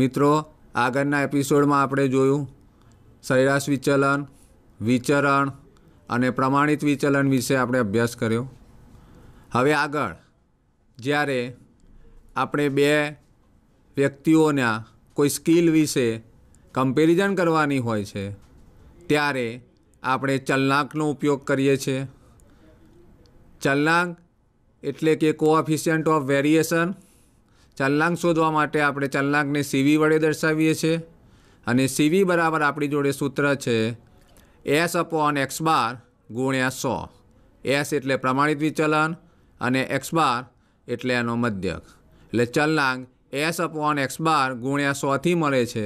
મિત્રો આગળના એપિસોડમાં આપણે જોયું સરેરાશ વિચલન વિચરણ અને પ્રમાણિત વિચલન વિશે આપણે અભ્યાસ કર્યો હવે આગળ જ્યારે આપણે બે વ્યક્તિઓના કોઈ સ્કિલ વિશે કમ્પેરિઝન કરવાની હોય છે ત્યારે આપણે ચલનાંકનો ઉપયોગ કરીએ છીએ ચલનાંક એટલે કે કોઓફિશિયન્ટ ઓફ વેરિએશન ચલણાંક શોધવા માટે આપણે ચલણાંકને સીવી વડે દર્શાવીએ છીએ અને સીવી બરાબર આપણી જોડે સૂત્ર છે એસ અપોન એક્સ બાર ગુણ્યા સો એસ એટલે પ્રમાણિત વિચલન અને એક્સ બાર એટલે એનો મધ્યક એટલે ચલણાંક એસ અપોન એક્સ બાર ગુણ્યા સોથી મળે છે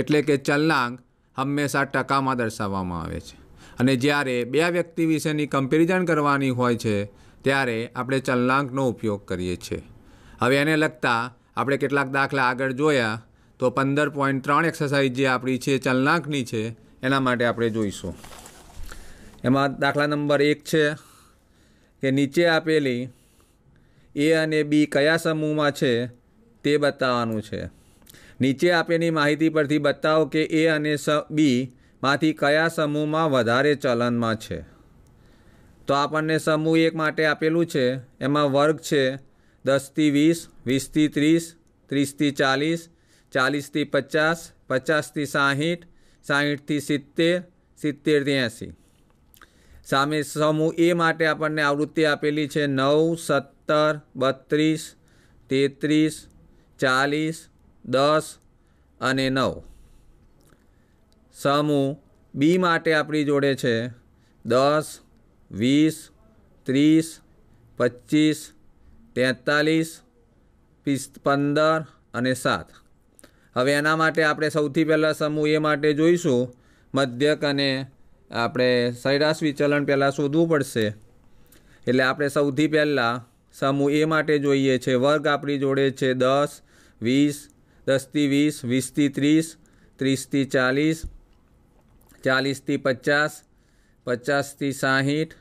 એટલે કે ચલનાંક હંમેશા ટકામાં દર્શાવવામાં આવે છે અને જ્યારે બે વ્યક્તિ વિશેની કમ્પેરિઝન કરવાની હોય છે ત્યારે આપણે ચલનાંકનો ઉપયોગ કરીએ છીએ હવે એને લગતા આપણે કેટલાક દાખલા આગળ જોયા તો પંદર પોઈન્ટ ત્રણ એક્સરસાઇઝ જે આપણી છે ચલનાંકની છે એના માટે આપણે જોઈશું એમાં દાખલા નંબર એક છે કે નીચે આપેલી એ અને બી કયા સમૂહમાં છે તે બતાવવાનું છે નીચે આપેલી માહિતી પરથી બતાવો કે એ અને બી માંથી કયા સમૂહમાં વધારે ચલનમાં છે તો આપણને સમૂહ એક માટે આપેલું છે એમાં વર્ગ છે દસથી વીસ વીસથી ત્રીસ ત્રીસથી ચાલીસ ચાલીસથી પચાસ પચાસથી સાહીઠ સાહીઠથી સિત્તેર સિત્તેરથી એંસી સામે સમૂહ એ માટે આપણને આવૃત્તિ આપેલી છે નવ સત્તર બત્રીસ તેત્રીસ ચાલીસ દસ અને નવ સમૂહ બી માટે આપણી જોડે છે દસ વીસ ત્રીસ પચીસ તેતાલીસ પીસ પંદર અને સાત હવે એના માટે આપણે સૌથી પહેલાં સમૂહ એ માટે જોઈશું મધ્યક અને આપણે સૈરાશ વિચલન પહેલાં શોધવું પડશે એટલે આપણે સૌથી પહેલાં સમૂહ એ માટે જોઈએ છે વર્ગ આપણી જોડે છે દસ વીસ દસથી વીસ વીસથી ત્રીસ ત્રીસથી ચાલીસ ચાલીસથી પચાસ પચાસથી સાહીઠ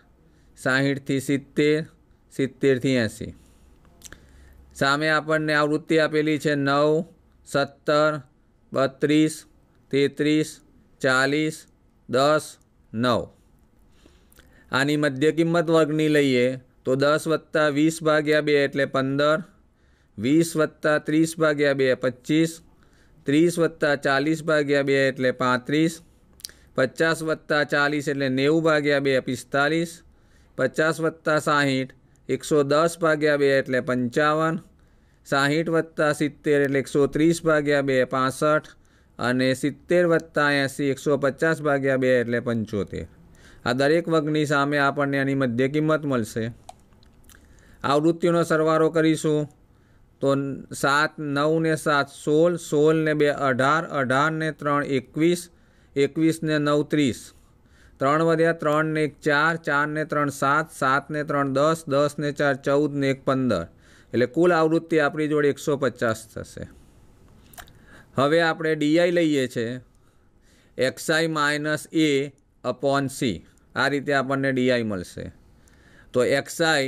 સાહીઠથી સિત્તેર સિત્તેરથી એંસી સામે આપણને આવૃત્તિ આપેલી છે નવ સત્તર બત્રીસ તેત્રીસ ચાલીસ દસ નવ આની મધ્ય કિંમત વર્ગની લઈએ તો દસ વત્તા વીસ ભાગ્યા બે એટલે પંદર વીસ વત્તા ત્રીસ ભાગ્યા બે પચીસ ત્રીસ વત્તા ચાલીસ ભાગ્યા બે એટલે પાંત્રીસ પચાસ વત્તા ચાલીસ એટલે નેવું ભાગ્યા બે પિસ્તાલીસ પચાસ વત્તા સાહીઠ એકસો દસ ભાગ્યા બે એટલે પંચાવન સાહીઠ વત્તા સિત્તેર એટલે એકસો ત્રીસ ભાગ્યા બે પાસઠ અને સિત્તેર વત્તા એંસી એકસો પચાસ ભાગ્યા બે એટલે પંચોતેર આ દરેક વર્ગની સામે આપણને આની મધ્ય કિંમત મળશે આવૃત્તિઓનો સરવારો કરીશું તો સાત નવ ને સાત સોળ સોળ ને બે અઢાર અઢાર ને ત્રણ એકવીસ એકવીસ ને નવ ત્રીસ ત્રણ વધ્યા ત્રણ ને એક ચાર ચાર ને ત્રણ સાત સાત ને ત્રણ દસ દસ ને ચાર ચૌદ ને એક પંદર એટલે કુલ આવૃત્તિ આપણી જોડે એકસો પચાસ થશે હવે આપણે ડીઆઈ લઈએ છીએ XI minus A upon C આ રીતે આપણને ડીઆઈ મળશે તો એક્સઆઈ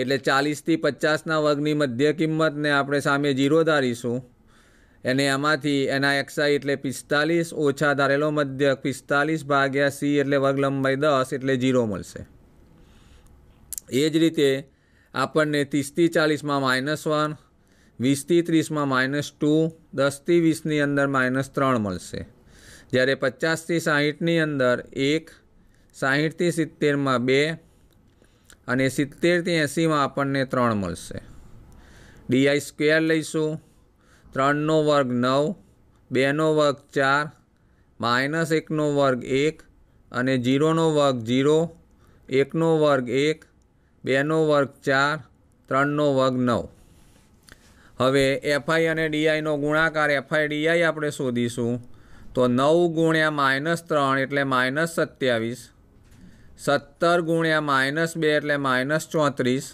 એટલે ચાલીસથી પચાસના વર્ગની મધ્ય કિંમતને આપણે સામે જીરો ધારીશું એને એમાંથી એના એક્સઆઈ એટલે પિસ્તાલીસ ઓછા ધારેલો મધ્ય પિસ્તાલીસ ભાગ્યા સી એટલે વર્ગ લંબાઈ દસ એટલે જીરો મળશે એ જ રીતે આપણને ત્રીસથી ચાલીસમાં માઇનસ વન વીસથી ત્રીસમાં માઇનસ ટુ દસથી વીસની અંદર માઇનસ ત્રણ મળશે જ્યારે પચાસથી સાહીઠની અંદર એક સાહીઠથી સિત્તેરમાં બે અને સિત્તેરથી એંસીમાં આપણને ત્રણ મળશે ડીઆઈ સ્ક્વેર લઈશું ત્રણનો વર્ગ નવ બેનો વર્ગ ચાર માઇનસ એકનો વર્ગ એક અને જીરોનો વર્ગ જીરો એકનો વર્ગ એક બેનો વર્ગ ચાર ત્રણનો વર્ગ નવ હવે એફઆઈ અને ડીઆઈનો ગુણાકાર એફઆઈ ડીઆઈ આપણે શોધીશું તો નવ ગુણ્યા માઇનસ ત્રણ એટલે માઇનસ સત્યાવીસ સત્તર ગુણ્યા માઇનસ બે એટલે માઇનસ ચોત્રીસ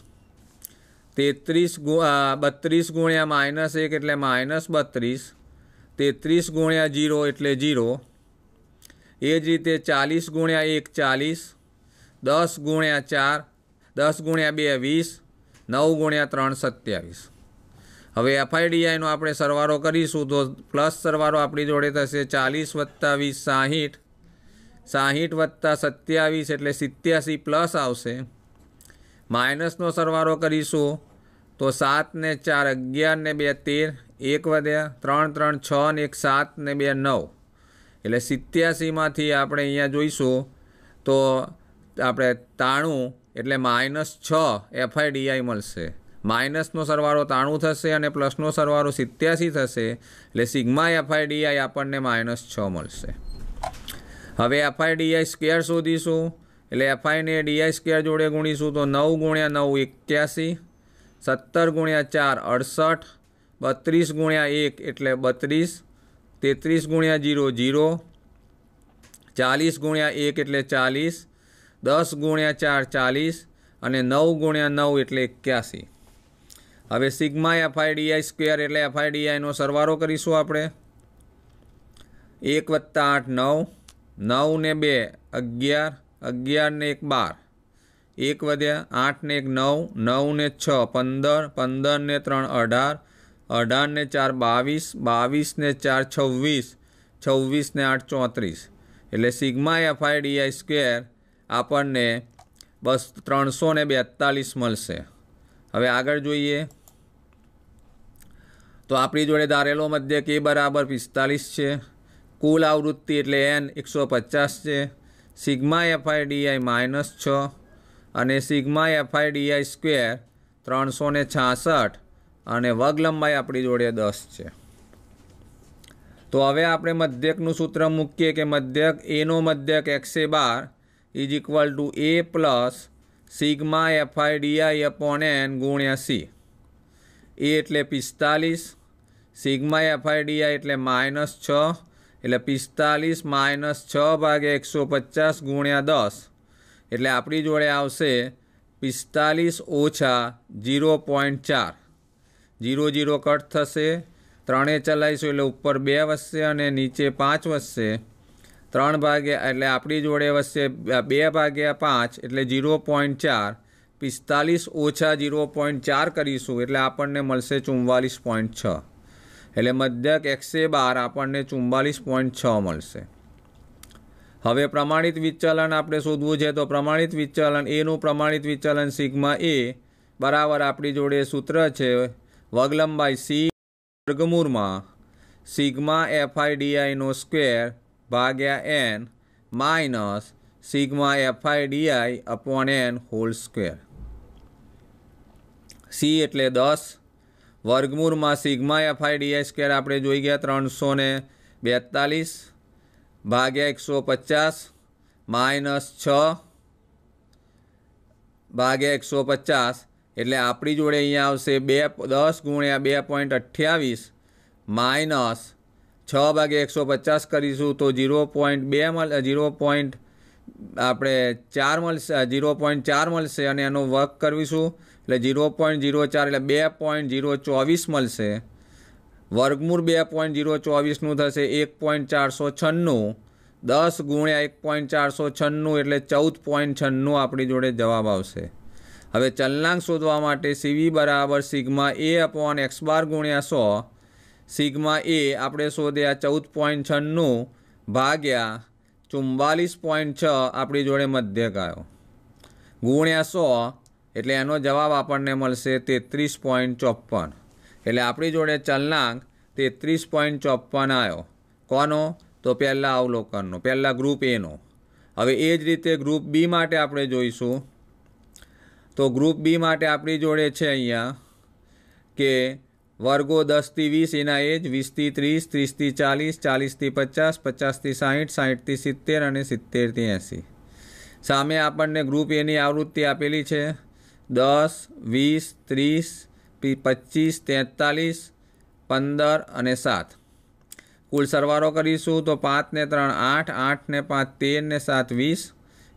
તેત્રીસ બત્રીસ ગુણ્યા માઇનસ એક એટલે માઇનસ બત્રીસ તેત્રીસ ગુણ્યા જીરો એટલે જીરો એ જ રીતે ચાલીસ ગુણ્યા એક ચાલીસ દસ ગુણ્યા ચાર દસ ગુણ્યા બે વીસ નવ ગુણ્યા ત્રણ સત્યાવીસ હવે એફઆઈડીઆઈનો આપણે સરવારો કરીશું તો પ્લસ સરવારો આપણી જોડે થશે ચાલીસ વત્તા વીસ સાહીઠ સાહીઠ વત્તા સત્યાવીસ એટલે સિત્યાસી પ્લસ આવશે માઇનસનો સરવારો કરીશું તો સાત ને ચાર અગિયાર ને બે તેર એક વધ્યા ત્રણ ત્રણ છ ને એક સાત ને બે નવ એટલે સિત્યાસીમાંથી આપણે અહીંયા જોઈશું તો આપણે તાણું એટલે માઇનસ છ એફઆઈડીઆઈ મળશે માઇનસનો સરવાળો ત્રાણું થશે અને પ્લસનો સરવાળો સિત્યાસી થશે એટલે સિગ્મા એફઆઈડીઆઈ આપણને માઇનસ છ મળશે હવે એફઆઈડીઆઈ સ્કેર શોધીશું એટલે એફઆઈને ડીઆઈ સ્કેર જોડે ગુણીશું તો નવ ગુણ્યા નવ એક્યાસી સત્તર ગુણ્યા ચાર અડસઠ બત્રીસ ગુણ્યા એક એટલે બત્રીસ તેત્રીસ ગુણ્યા જીરો જીરો ચાલીસ ગુણ્યા એક એટલે ચાલીસ દસ ગુણ્યા ચાર ચાલીસ અને નવ ગુણ્યા નવ એટલે એક્યાસી હવે સિગ્મા એફઆઈડીઆઈ સ્ક્વેર એટલે એફઆઈડીઆઈનો સરવારો કરીશું આપણે એક વત્તા આઠ નવ નવ ને બે અગિયાર અગિયાર ને એક બાર એક વધ્યા આઠ ને એક નવ નવ ને છ પંદર પંદર ને ત્રણ અઢાર અઢાર ને ચાર બાવીસ બાવીસ ને ચાર છવ્વીસ છવ્વીસ ને આઠ ચોત્રીસ એટલે સિગ્મા એફઆઈડીઆઈ સ્ક્વેર આપણને બસ ત્રણસો ને બેતાલીસ મળશે હવે આગળ જોઈએ તો આપણી જોડે ધારેલો મધ્ય કે બરાબર પિસ્તાલીસ છે કુલ આવૃત્તિ એટલે એન એકસો પચાસ છે સિગ્મા એફઆઈડીઆઈ માઇનસ છ અને સિગ્મા એફઆઈડીઆઈ સ્ક્વેર ત્રણસો ને છાસઠ અને વગ લંબાઈ આપણી જોડે દસ છે તો હવે આપણે મધ્યકનું સૂત્ર મૂકીએ કે મધ્યક એનો મધ્યક X bar is equal to A plus sigma FI D I upon N ગુણ્યા સી એ એટલે પિસ્તાલીસ સિગ્મા એફઆઈ ડીઆઈ એટલે માઇનસ છ એટલે પિસ્તાલીસ માઇનસ છ ભાગે એકસો પચાસ ગુણ્યા દસ એટલે આપણી જોડે આવશે પિસ્તાલીસ ઓછા જીરો પોઈન્ટ ચાર જીરો જીરો કટ થશે ત્રણે ચલાવીશું એટલે ઉપર બે વધશે અને નીચે પાંચ વધશે ત્રણ ભાગ્યા એટલે આપણી જોડે વચ્ચે બે ભાગ્યા પાંચ એટલે જીરો પોઈન્ટ ચાર પિસ્તાલીસ ઓછા જીરો પોઈન્ટ ચાર કરીશું એટલે આપણને મળશે ચુમ્માલીસ પોઈન્ટ છ એટલે મધ્યક એકસે બાર આપણને ચુમ્માલીસ પોઈન્ટ છ મળશે હવે પ્રમાણિત વિચલન આપણે શોધવું છે તો પ્રમાણિત વિચલન એનું પ્રમાણિત વિચલન સિગ્મા એ બરાબર આપણી જોડે સૂત્ર છે વગલંબાઈ સી વર્ગમૂળમાં સિગ્મા એફઆઈડીઆઈનો ડીઆઈનો સ્ક્વેર ભાગ્યા N minus sigma FI D I upon N whole square C એટલે દસ વર્ગમૂળમાં સિગ્મા એફઆઈ ડીઆઈ સ્ક્વેર આપણે જોઈ ગયા ત્રણસો ને બેતાલીસ ભાગ્યા એકસો પચાસ માઇનસ છ ભાગ્યા એકસો પચાસ એટલે આપણી જોડે અહીંયા આવશે બે દસ ગુણ્યા બે પોઈન્ટ અઠ્યાવીસ માઇનસ છ ભાગે એકસો પચાસ કરીશું તો ઝીરો પોઈન્ટ બે મળ ઝીરો પોઈન્ટ આપણે ચાર મળશે ઝીરો પોઈન્ટ ચાર મળશે અને એનો વર્ક કરીશું એટલે ઝીરો પોઈન્ટ ઝીરો ચાર એટલે બે પોઈન્ટ ઝીરો ચોવીસ મળશે વર્ગમૂળ બે પોઈન્ટ ઝીરો ચોવીસનું થશે એક પોઈન્ટ ચારસો છન્નું દસ ગુણ્યા એક પોઈન્ટ ચારસો છન્નું એટલે ચૌદ પોઈન્ટ છન્નું આપણી જોડે જવાબ આવશે હવે ચલનાંક શોધવા માટે સીવી બરાબર sigma A upon x bar ગુણ્યા સો સિગ્મા એ આપણે શોધ્યા ચૌદ પોઈન્ટ છન્નું ભાગ્યા ચુમ્બાલીસ પોઈન્ટ છ આપણી જોડે મધ્ય આવ્યો ગુણ્યા સો એટલે એનો જવાબ આપણને મળશે તેત્રીસ પોઈન્ટ ચોપન એટલે આપણી જોડે ચલનાંક તેત્રીસ પોઈન્ટ ચોપ્પન આવ્યો કોનો તો પહેલાં અવલોકનનો પહેલાં ગ્રુપ એનો હવે એ જ રીતે ગ્રુપ બી માટે આપણે જોઈશું તો ગ્રુપ બી માટે આપણી જોડે છે અહીંયા કે વર્ગો દસથી વીસ એના એજ વીસથી ત્રીસ ત્રીસથી ચાલીસ ચાલીસથી પચાસ પચાસથી સાહીઠ સાહીઠથી સિત્તેર અને સિત્તેરથી એંસી સામે આપણને ગ્રુપ એની આવૃત્તિ આપેલી છે દસ વીસ ત્રીસ પચીસ તેતાલીસ પંદર અને સાત કુલ સરવારો કરીશું તો પાંચને ત્રણ આઠ આઠને પાંચ તેર ને સાત વીસ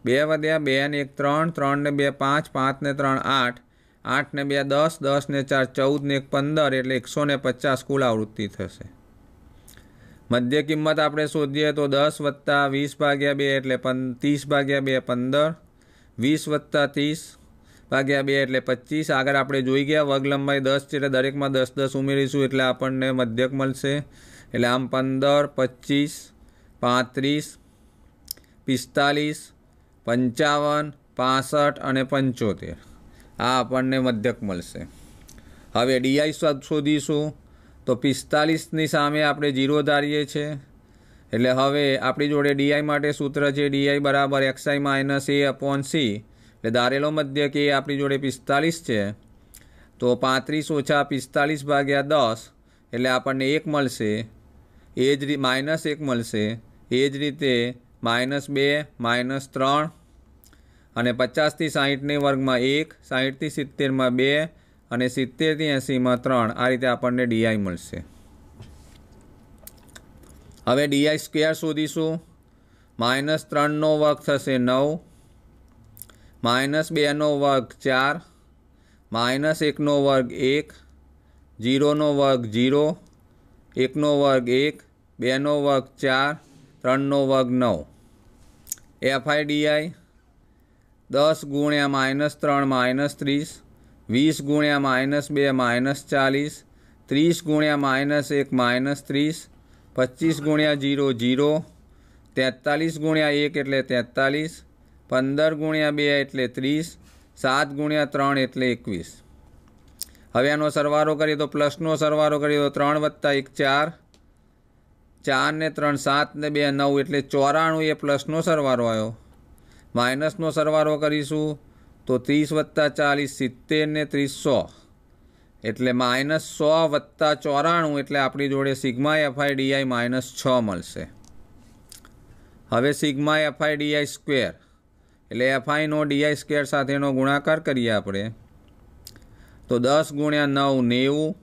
બે વધ્યા બે ને એક ત્રણ ત્રણ ને બે પાંચ પાંચને ત્રણ આઠ આઠ ને બે દસ દસ ને ચાર ચૌદ ને એક પંદર એટલે એકસો ને પચાસ કુલ આવૃત્તિ થશે મધ્ય કિંમત આપણે શોધીએ તો દસ વત્તા વીસ ભાગ્યા બે એટલે પં ત્રીસ ભાગ્યા બે પંદર વીસ વત્તા ત્રીસ ભાગ્યા બે એટલે પચીસ આગળ આપણે જોઈ ગયા વગલંબાઈ દસ છે એટલે દરેકમાં દસ દસ ઉમેરીશું એટલે આપણને મધ્યક મળશે એટલે આમ પંદર પચીસ પાંત્રીસ પિસ્તાલીસ પંચાવન પાસઠ અને પંચોતેર આ આપણને મધ્યક મળશે હવે ડીઆઈ શોધીશું તો પિસ્તાલીસની સામે આપણે જીરો ધારીએ છીએ એટલે હવે આપણી જોડે ડીઆઈ માટે સૂત્ર છે ડીઆઈ બરાબર XI minus A upon C એટલે ધારેલો મધ્યક એ આપણી જોડે પિસ્તાલીસ છે તો પાંત્રીસ ઓછા પિસ્તાલીસ ભાગ્યા દસ એટલે આપણને એક મળશે એ જ માઇનસ એક મળશે એ જ રીતે માઇનસ બે માઇનસ ત્રણ અને પચાસથી સાહીઠની વર્ગમાં એક સાહીઠથી સિત્તેરમાં બે અને સિત્તેરથી એંસીમાં ત્રણ આ રીતે આપણને ડીઆઈ મળશે હવે ડીઆઈ સ્ક્વેર શોધીશું માઇનસ ત્રણનો વર્ગ થશે નવ માઇનસ બેનો વર્ગ ચાર માઇનસ એકનો વર્ગ એક જીરોનો વર્ગ જીરો એકનો વર્ગ એક બેનો વર્ગ ચાર ત્રણનો વર્ગ નવ એફઆઈડીઆઈ દસ ગુણ્યા માઇનસ ત્રણ માઇનસ ત્રીસ વીસ ગુણ્યા માઇનસ બે માઇનસ ચાલીસ ત્રીસ ગુણ્યા માઇનસ એક માઇનસ ત્રીસ પચીસ ગુણ્યા જીરો જીરો તેતાલીસ ગુણ્યા એક એટલે તેતાલીસ પંદર ગુણ્યા બે એટલે ત્રીસ સાત ગુણ્યા ત્રણ એટલે એકવીસ હવે આનો સરવારો કરીએ તો પ્લસનો સરવારો કરીએ તો ત્રણ વત્તા એક ચાર ચાર ને ત્રણ સાત ને બે નવ એટલે ચોરાણું એ પ્લસનો સરવારો આવ્યો માઇનસનો સરવારો કરીશું તો ત્રીસ વત્તા ચાલીસ સિત્તેર ને ત્રીસ સો એટલે માઇનસ સો વત્તા ચોરાણું એટલે આપણી જોડે સિગ્મા ડીઆઈ માઇનસ છ મળશે હવે સિગ્મા ડીઆઈ સ્ક્વેર એટલે એફઆઈનો ડીઆઈ સ્ક્વેર સાથેનો ગુણાકાર કરીએ આપણે તો દસ ગુણ્યા નવ નેવું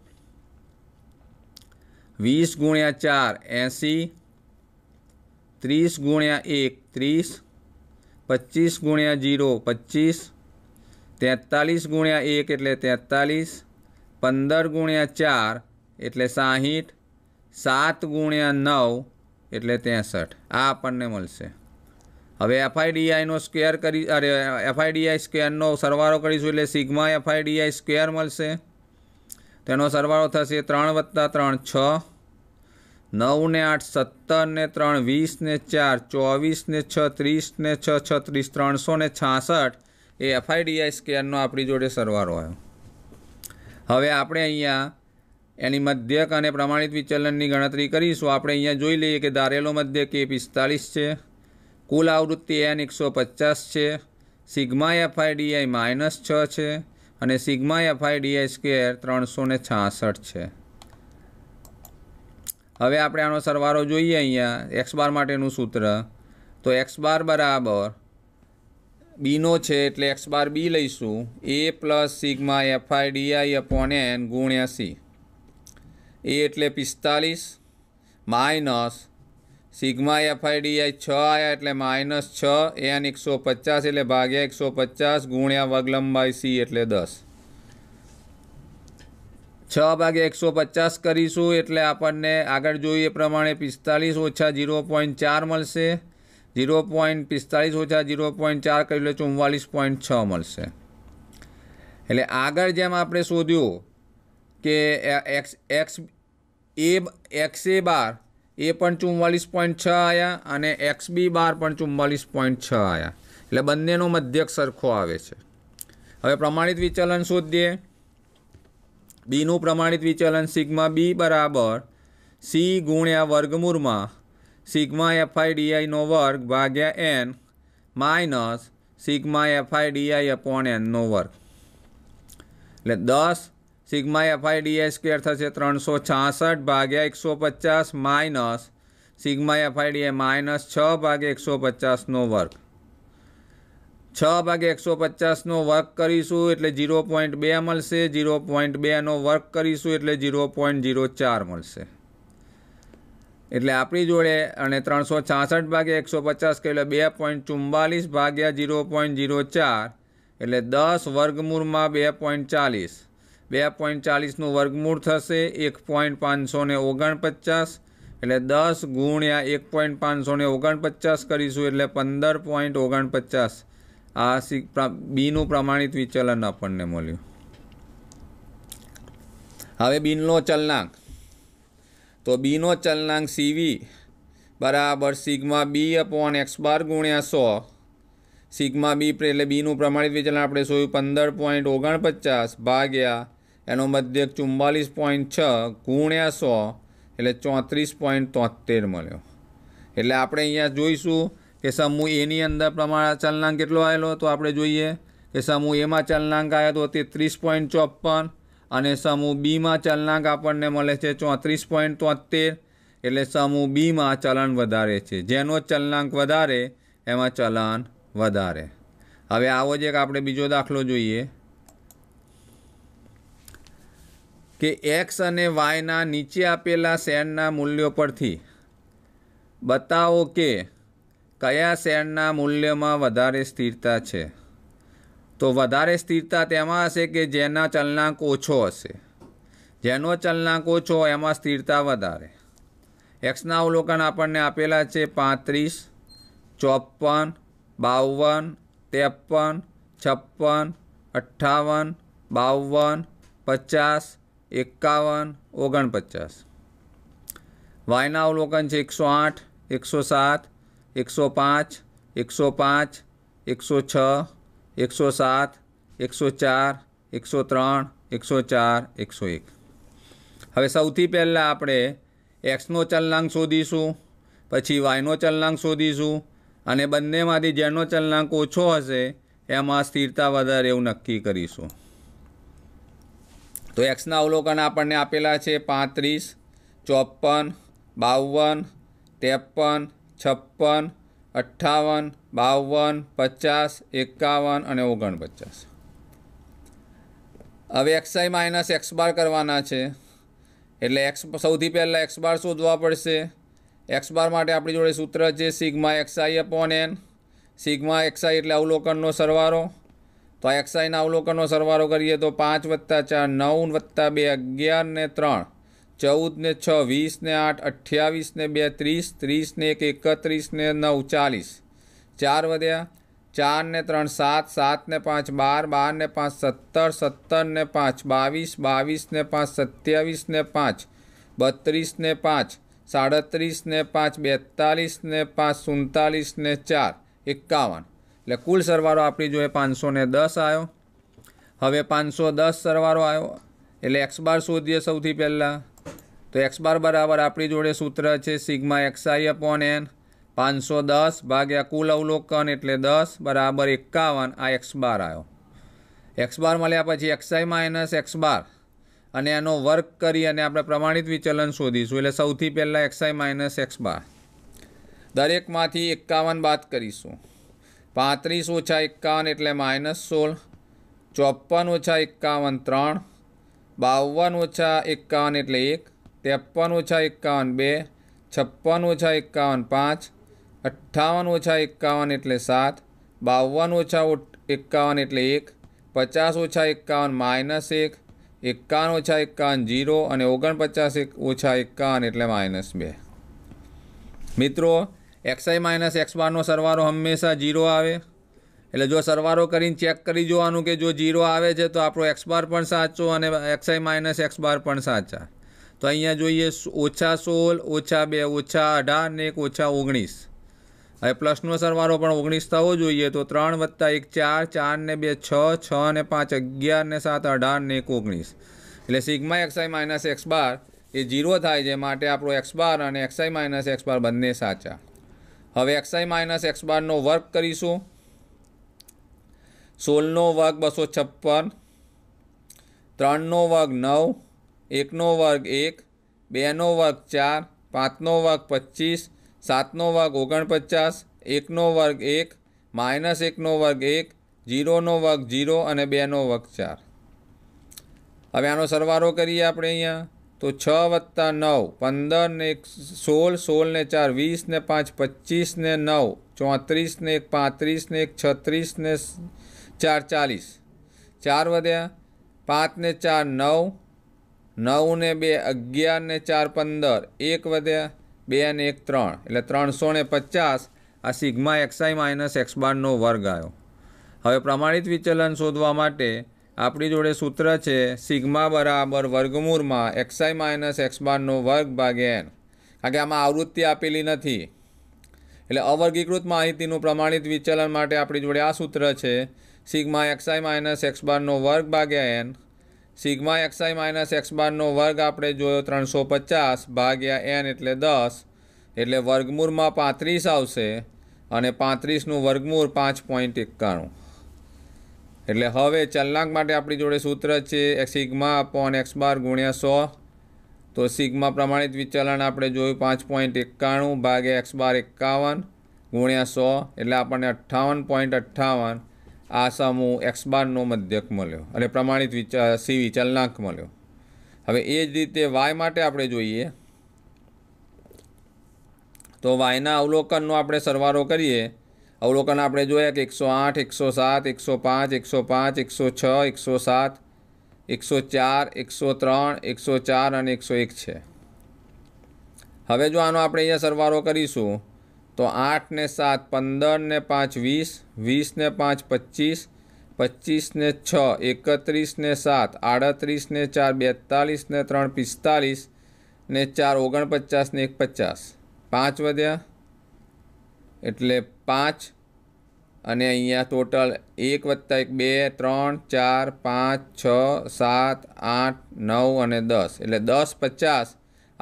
વીસ ગુણ્યા ચાર એંસી ત્રીસ ગુણ્યા એક ત્રીસ પચીસ ગુણ્યા જીરો પચીસ તેતાલીસ ગુણ્યા એક એટલે તેતાલીસ પંદર ગુણ્યા ચાર એટલે સાહીઠ સાત ગુણ્યા નવ એટલે ત્રેસઠ આ આપણને મળશે હવે એફઆઈડીઆઈનો સ્ક્વેર કરી અરે એફઆઈડીઆઈ સ્ક્વેરનો સરવાળો કરીશું એટલે સિગ્મા એફઆઈડીઆઈ સ્ક્વેર મળશે તેનો સરવાળો થશે ત્રણ વત્તા ત્રણ છ નવ ને આઠ સત્તર ને ત્રણ વીસ ને ચાર ચોવીસ ને છ ત્રીસ ને છ છત્રીસ ત્રણસો ને છાસઠ એ એફઆઈડીઆઈ સ્કેરનો આપણી જોડે સરવારો આવ્યો હવે આપણે અહીંયા એની મધ્યક અને પ્રમાણિત વિચલનની ગણતરી કરીશું આપણે અહીંયા જોઈ લઈએ કે ધારેલો મધ્યક એ પિસ્તાલીસ છે કુલ આવૃત્તિ એન એકસો પચાસ છે સિગ્મા એફઆઈડીઆઈ માઇનસ છ છે અને સિગ્મા એફઆઈડીઆઈ સ્કેર ત્રણસો ને છાસઠ છે હવે આપણે આનો સરવારો જોઈએ અહીંયા એક્સ બાર માટેનું સૂત્ર તો એક્સ બાર બરાબર બીનો છે એટલે એક્સ બાર બી લઈશું A plus sigma FI D I upon N ગુણ્યા સી એ એટલે પિસ્તાલીસ માઇનસ સિગમા એફઆઈ ડીઆઈ છ આવ્યા એટલે માઇનસ છ એન એકસો પચાસ એટલે ભાગ્યા એકસો પચાસ ગુણ્યા વગલંબાઈ સી એટલે દસ છ ભાગે એકસો પચાસ કરીશું એટલે આપણને આગળ જોઈએ પ્રમાણે પિસ્તાલીસ ઓછા ઝીરો પોઈન્ટ ચાર મળશે જીરો પોઈન્ટ પિસ્તાળીસ ઓછા ઝીરો પોઈન્ટ ચાર કરી લે ચુમ્માલીસ પોઈન્ટ છ મળશે એટલે આગળ જેમ આપણે શોધ્યું કે એક્સ એક્સ એ એક્સ એ બાર એ પણ ચુમ્માલીસ પોઈન્ટ છ આવ્યા અને એક્સ બી બાર પણ ચુમ્માલીસ પોઈન્ટ છ આવ્યા એટલે બંનેનો મધ્યક સરખો આવે છે હવે પ્રમાણિત વિચલન શોધીએ બીનું પ્રમાણિત વિચલન સિગ્મા બી બરાબર સી ગુણ્યા વર્ગમૂળમાં સિગ્મા એફઆઈ ડીઆઈનો વર્ગ ભાગ્યા N minus sigma FI D I upon એનનો વર્ગ એટલે દસ સિગ્મા એફઆઈ ડીઆઈ સ્ક્વેર થશે ત્રણસો છાસઠ ભાગ્યા એકસો પચાસ minus sigma FI DI minus છ ભાગ્યા એકસો પચાસનો વર્ગ છ ભાગે એકસો પચાસનો વર્ક કરીશું એટલે ઝીરો પોઈન્ટ બે મળશે ઝીરો પોઈન્ટ બેનો વર્ક કરીશું એટલે ઝીરો પોઈન્ટ ઝીરો ચાર મળશે એટલે આપણી જોડે અને ત્રણસો છાસઠ ભાગે એકસો પચાસ કે એટલે બે પોઈન્ટ ચુમ્બાલીસ ભાગ્યા ઝીરો પોઈન્ટ ઝીરો ચાર એટલે દસ વર્ગમૂળમાં બે પોઈન્ટ ચાલીસ બે પોઈન્ટ ચાલીસનું વર્ગમૂળ થશે એક પોઈન્ટ પાંચસો ને ઓગણપચાસ એટલે દસ ગુણ્યા એક પોઈન્ટ પાંચસો ને ઓગણપચાસ કરીશું એટલે પંદર પોઈન્ટ ઓગણપચાસ આ સી બીનું પ્રમાણિત વિચલન આપણને મળ્યું હવે બીનનો ચલનાંક તો બીનો ચલનાંક સીવી બરાબર સિગ્મા બી અપોન એક્સ બાર ગુણ્યા સો સિગ્મા બી એટલે બીનું પ્રમાણિત વિચલન આપણે જોયું પંદર પોઈન્ટ ઓગણપચાસ ભાગ્યા એનો મધ્યક ચુમ્માલીસ પોઈન્ટ છ ગુણ્યા સો એટલે ચોત્રીસ પોઈન્ટ તોતેર મળ્યો એટલે આપણે અહીંયા જોઈશું કે સમૂહ એની અંદર પ્રમાણે ચલનાંક કેટલો આવેલો તો આપણે જોઈએ કે સમૂહ એમાં ચલનાંક આવ્યો તો ત્રીસ પોઈન્ટ ચોપન અને સમૂહ બીમાં ચલનાંક આપણને મળે છે ચોત્રીસ પોઈન્ટ તોતેર એટલે સમૂહ બીમાં ચલણ વધારે છે જેનો ચલનાંક વધારે એમાં ચલણ વધારે હવે આવો જ એક આપણે બીજો દાખલો જોઈએ કે એક્સ અને વાયના નીચે આપેલા શેરના મૂલ્યો પરથી બતાવો કે કયા શેરના મૂલ્યમાં વધારે સ્થિરતા છે તો વધારે સ્થિરતા તેમાં હશે કે જેના ચલનાંક ઓછો હશે જેનો ચલનાંક ઓછો એમાં સ્થિરતા વધારે એક્સના અવલોકન આપણને આપેલા છે પાંત્રીસ ચોપન બાવન ત્રેપન છપ્પન અઠ્ઠાવન બાવન પચાસ એકાવન ઓગણપચાસ વાયના અવલોકન છે એકસો આઠ એકસો સાત એકસો પાંચ એકસો પાંચ એકસો છ એકસો સાત એકસો ચાર એકસો ત્રણ એકસો ચાર એકસો એક હવે સૌથી પહેલાં આપણે એક્સનો ચલનાંક શોધીશું પછી વાયનો ચલનાંક શોધીશું અને બંનેમાંથી જેનો ચલનાંક ઓછો હશે એમાં સ્થિરતા વધારે એવું નક્કી કરીશું તો એક્સના અવલોકન આપણને આપેલા છે પાંત્રીસ ચોપન બાવન ત્રેપન છપ્પન અઠ્ઠાવન બાવન પચાસ એકાવન અને ઓગણપચાસ હવે એક્સઆઈ માઇનસ એક્સ બાર કરવાના છે એટલે એક્સ સૌથી પહેલાં એક્સ બાર શોધવા પડશે એક્સ બાર માટે આપણી જોડે સૂત્ર છે sigma XI upon N sigma XI એટલે અવલોકનનો સરવારો તો એક્સઆઈના અવલોકનનો સરવારો કરીએ તો પાંચ વત્તા ચાર નવ વત્તા બે અગિયાર ને ત્રણ ચૌદને છ વીસને આઠ અઠ્યાવીસને બે ત્રીસ ત્રીસને એક એકત્રીસને નવ ચાલીસ ચાર વધ્યા ચાર ને ત્રણ સાત સાતને પાંચ બાર બારને પાંચ સત્તર સત્તરને પાંચ બાવીસ બાવીસને પાંચ સત્યાવીસને પાંચ બત્રીસને પાંચ સાડત્રીસને પાંચ ને પાંચ સુડતાલીસને ચાર એકાવન એટલે કુલ સરવારો આપણી જોઈએ પાંચસો ને દસ આવ્યો હવે પાંચસો દસ સરવારો આવ્યો એટલે એક્સ બાર શોધીએ સૌથી પહેલાં તો એક્સ બાર બરાબર આપણી જોડે સૂત્ર છે સિગ્મા એક્સઆઈ અપોન એન પાંચસો દસ ભાગ્યા કુલ અવલોકન એટલે દસ બરાબર એકાવન આ એક્સ બાર આવ્યો એક્સ બાર મળ્યા પછી એક્સઆઈ માઇનસ એક્સ બાર અને એનો વર્ક કરી અને આપણે પ્રમાણિત વિચલન શોધીશું એટલે સૌથી પહેલાં એક્સઆઈ માઇનસ એક્સ બાર દરેકમાંથી એકાવન બાદ કરીશું પાંત્રીસ ઓછા એકાવન એટલે માઇનસ સોળ ચોપન ઓછા એકાવન ત્રણ બાવન ઓછા એકાવન એટલે એક ત્રેપન ઓછા એકાવન બે છપ્પન ઓછા એકાવન પાંચ અઠ્ઠાવન ઓછા એકાવન એટલે સાત બાવન ઓછા એકાવન એટલે એક પચાસ ઓછા એકાવન માઇનસ એક એકાવન ઓછા એકાવન જીરો અને ઓગણપચાસ એક ઓછા એકાવન એટલે માઇનસ બે મિત્રો એક્સઆઈ માઇનસ એક્સ બારનો સરવારો હંમેશા જીરો આવે એટલે જો સરવારો કરીને ચેક કરી જોવાનું કે જો જીરો આવે છે તો આપણો એક્સ બાર પણ સાચો અને એક્સઆઈ માઇનસ એક્સ બાર પણ સાચા તો અહીંયા જોઈએ ઓછા સોળ ઓછા બે ઓછા અઢાર ને એક ઓછા ઓગણીસ હવે પ્લસનો સરવાળો પણ ઓગણીસ થવો જોઈએ તો ત્રણ વત્તા એક ચાર ચાર ને બે છ છ ને પાંચ અગિયાર ને સાત અઢાર ને એક ઓગણીસ એટલે sigma XI minus X bar એ ઝીરો થાય છે માટે આપણો એક્સ બાર અને એક્સઆઈ માઇનસ એક્સ બાર બંને સાચા હવે એક્સઆઈ માઇનસ એક્સ બારનો વર્ક કરીશું સોળનો વર્ગ બસો છપ્પન ત્રણનો વર્ગ નવ એકનો વર્ગ એક બેનો વર્ગ ચાર પાંચનો વર્ગ પચીસ સાતનો વર્ગ ઓગણપચાસ એકનો વર્ગ એક માઇનસ એકનો વર્ગ એક જીરોનો વર્ગ જીરો અને બેનો વર્ગ ચાર હવે આનો સરવારો કરીએ આપણે અહીંયા તો છ વત્તા નવ પંદર ને એક સોળ સોળ ને ચાર વીસ ને પાંચ પચીસ ને નવ ચોત્રીસ ને એક પાંત્રીસ ને એક છત્રીસ ને ચાર ચાલીસ ચાર વધ્યા પાંચ ને ચાર નવ નવ ને બે અગિયાર ને ચાર પંદર એક વધે બે ને એક ત્રણ એટલે ત્રણસો ને પચાસ આ સિગ્મા એક્સઆઈ માઇનસ એક્સ બારનો વર્ગ આવ્યો હવે પ્રમાણિત વિચલન શોધવા માટે આપણી જોડે સૂત્ર છે સિગ્મા બરાબર વર્ગમૂળમાં એક્સઆઈ માઇનસ એક્સ બારનો વર્ગ ભાગે એન કારણ કે આમાં આવૃત્તિ આપેલી નથી એટલે અવર્ગીકૃત માહિતીનું પ્રમાણિત વિચલન માટે આપણી જોડે આ સૂત્ર છે સિગ્મા એક્સઆઈ માઇનસ એક્સ બારનો વર્ગ ભાગ્યા N sigma XI minus X બારનો વર્ગ આપણે જોયો ત્રણસો પચાસ ભાગ્યા એન એટલે દસ એટલે વર્ગમૂળમાં પાંત્રીસ આવશે અને પાંત્રીસનું વર્ગમૂળ પાંચ પોઈન્ટ એકાણું એટલે હવે ચલનાંક માટે આપણી જોડે સૂત્ર છે સિગ્મા અપોન એક્સ બાર ગુણ્યા સો તો સિગ્મા પ્રમાણિત વિચલન આપણે જોયું પાંચ પોઈન્ટ એકાણું ભાગ્યા એક્સ બાર એકાવન ગુણ્યા સો એટલે આપણને અઠ્ઠાવન પોઈન્ટ અઠ્ઠાવન આ સામુ એક્સ મધ્યક મળ્યો અને પ્રમાણિત વિચાર સીવી વિચલનાંક મળ્યો હવે એ જ રીતે વાય માટે આપણે જોઈએ તો વાયના અવલોકનનો આપણે સરવારો કરીએ અવલોકન આપણે જોયા કે એકસો આઠ એકસો સાત એકસો પાંચ એકસો પાંચ એકસો છ એકસો સાત એકસો ચાર એકસો ત્રણ એકસો ચાર અને એકસો એક છે હવે જો આનો આપણે અહીંયા સરવારો કરીશું તો આઠ ને સાત પંદરને પાંચ વીસ વીસને પાંચ પચીસ પચીસને છ એકત્રીસને સાત આડત્રીસને ચાર બેતાલીસને ત્રણ પિસ્તાલીસ ને ચાર ઓગણપચાસને એક પચાસ પાંચ વધ્યા એટલે પાંચ અને અહીંયા ટોટલ એક વત્તા એક બે ત્રણ ચાર પાંચ છ સાત આઠ નવ અને દસ એટલે દસ પચાસ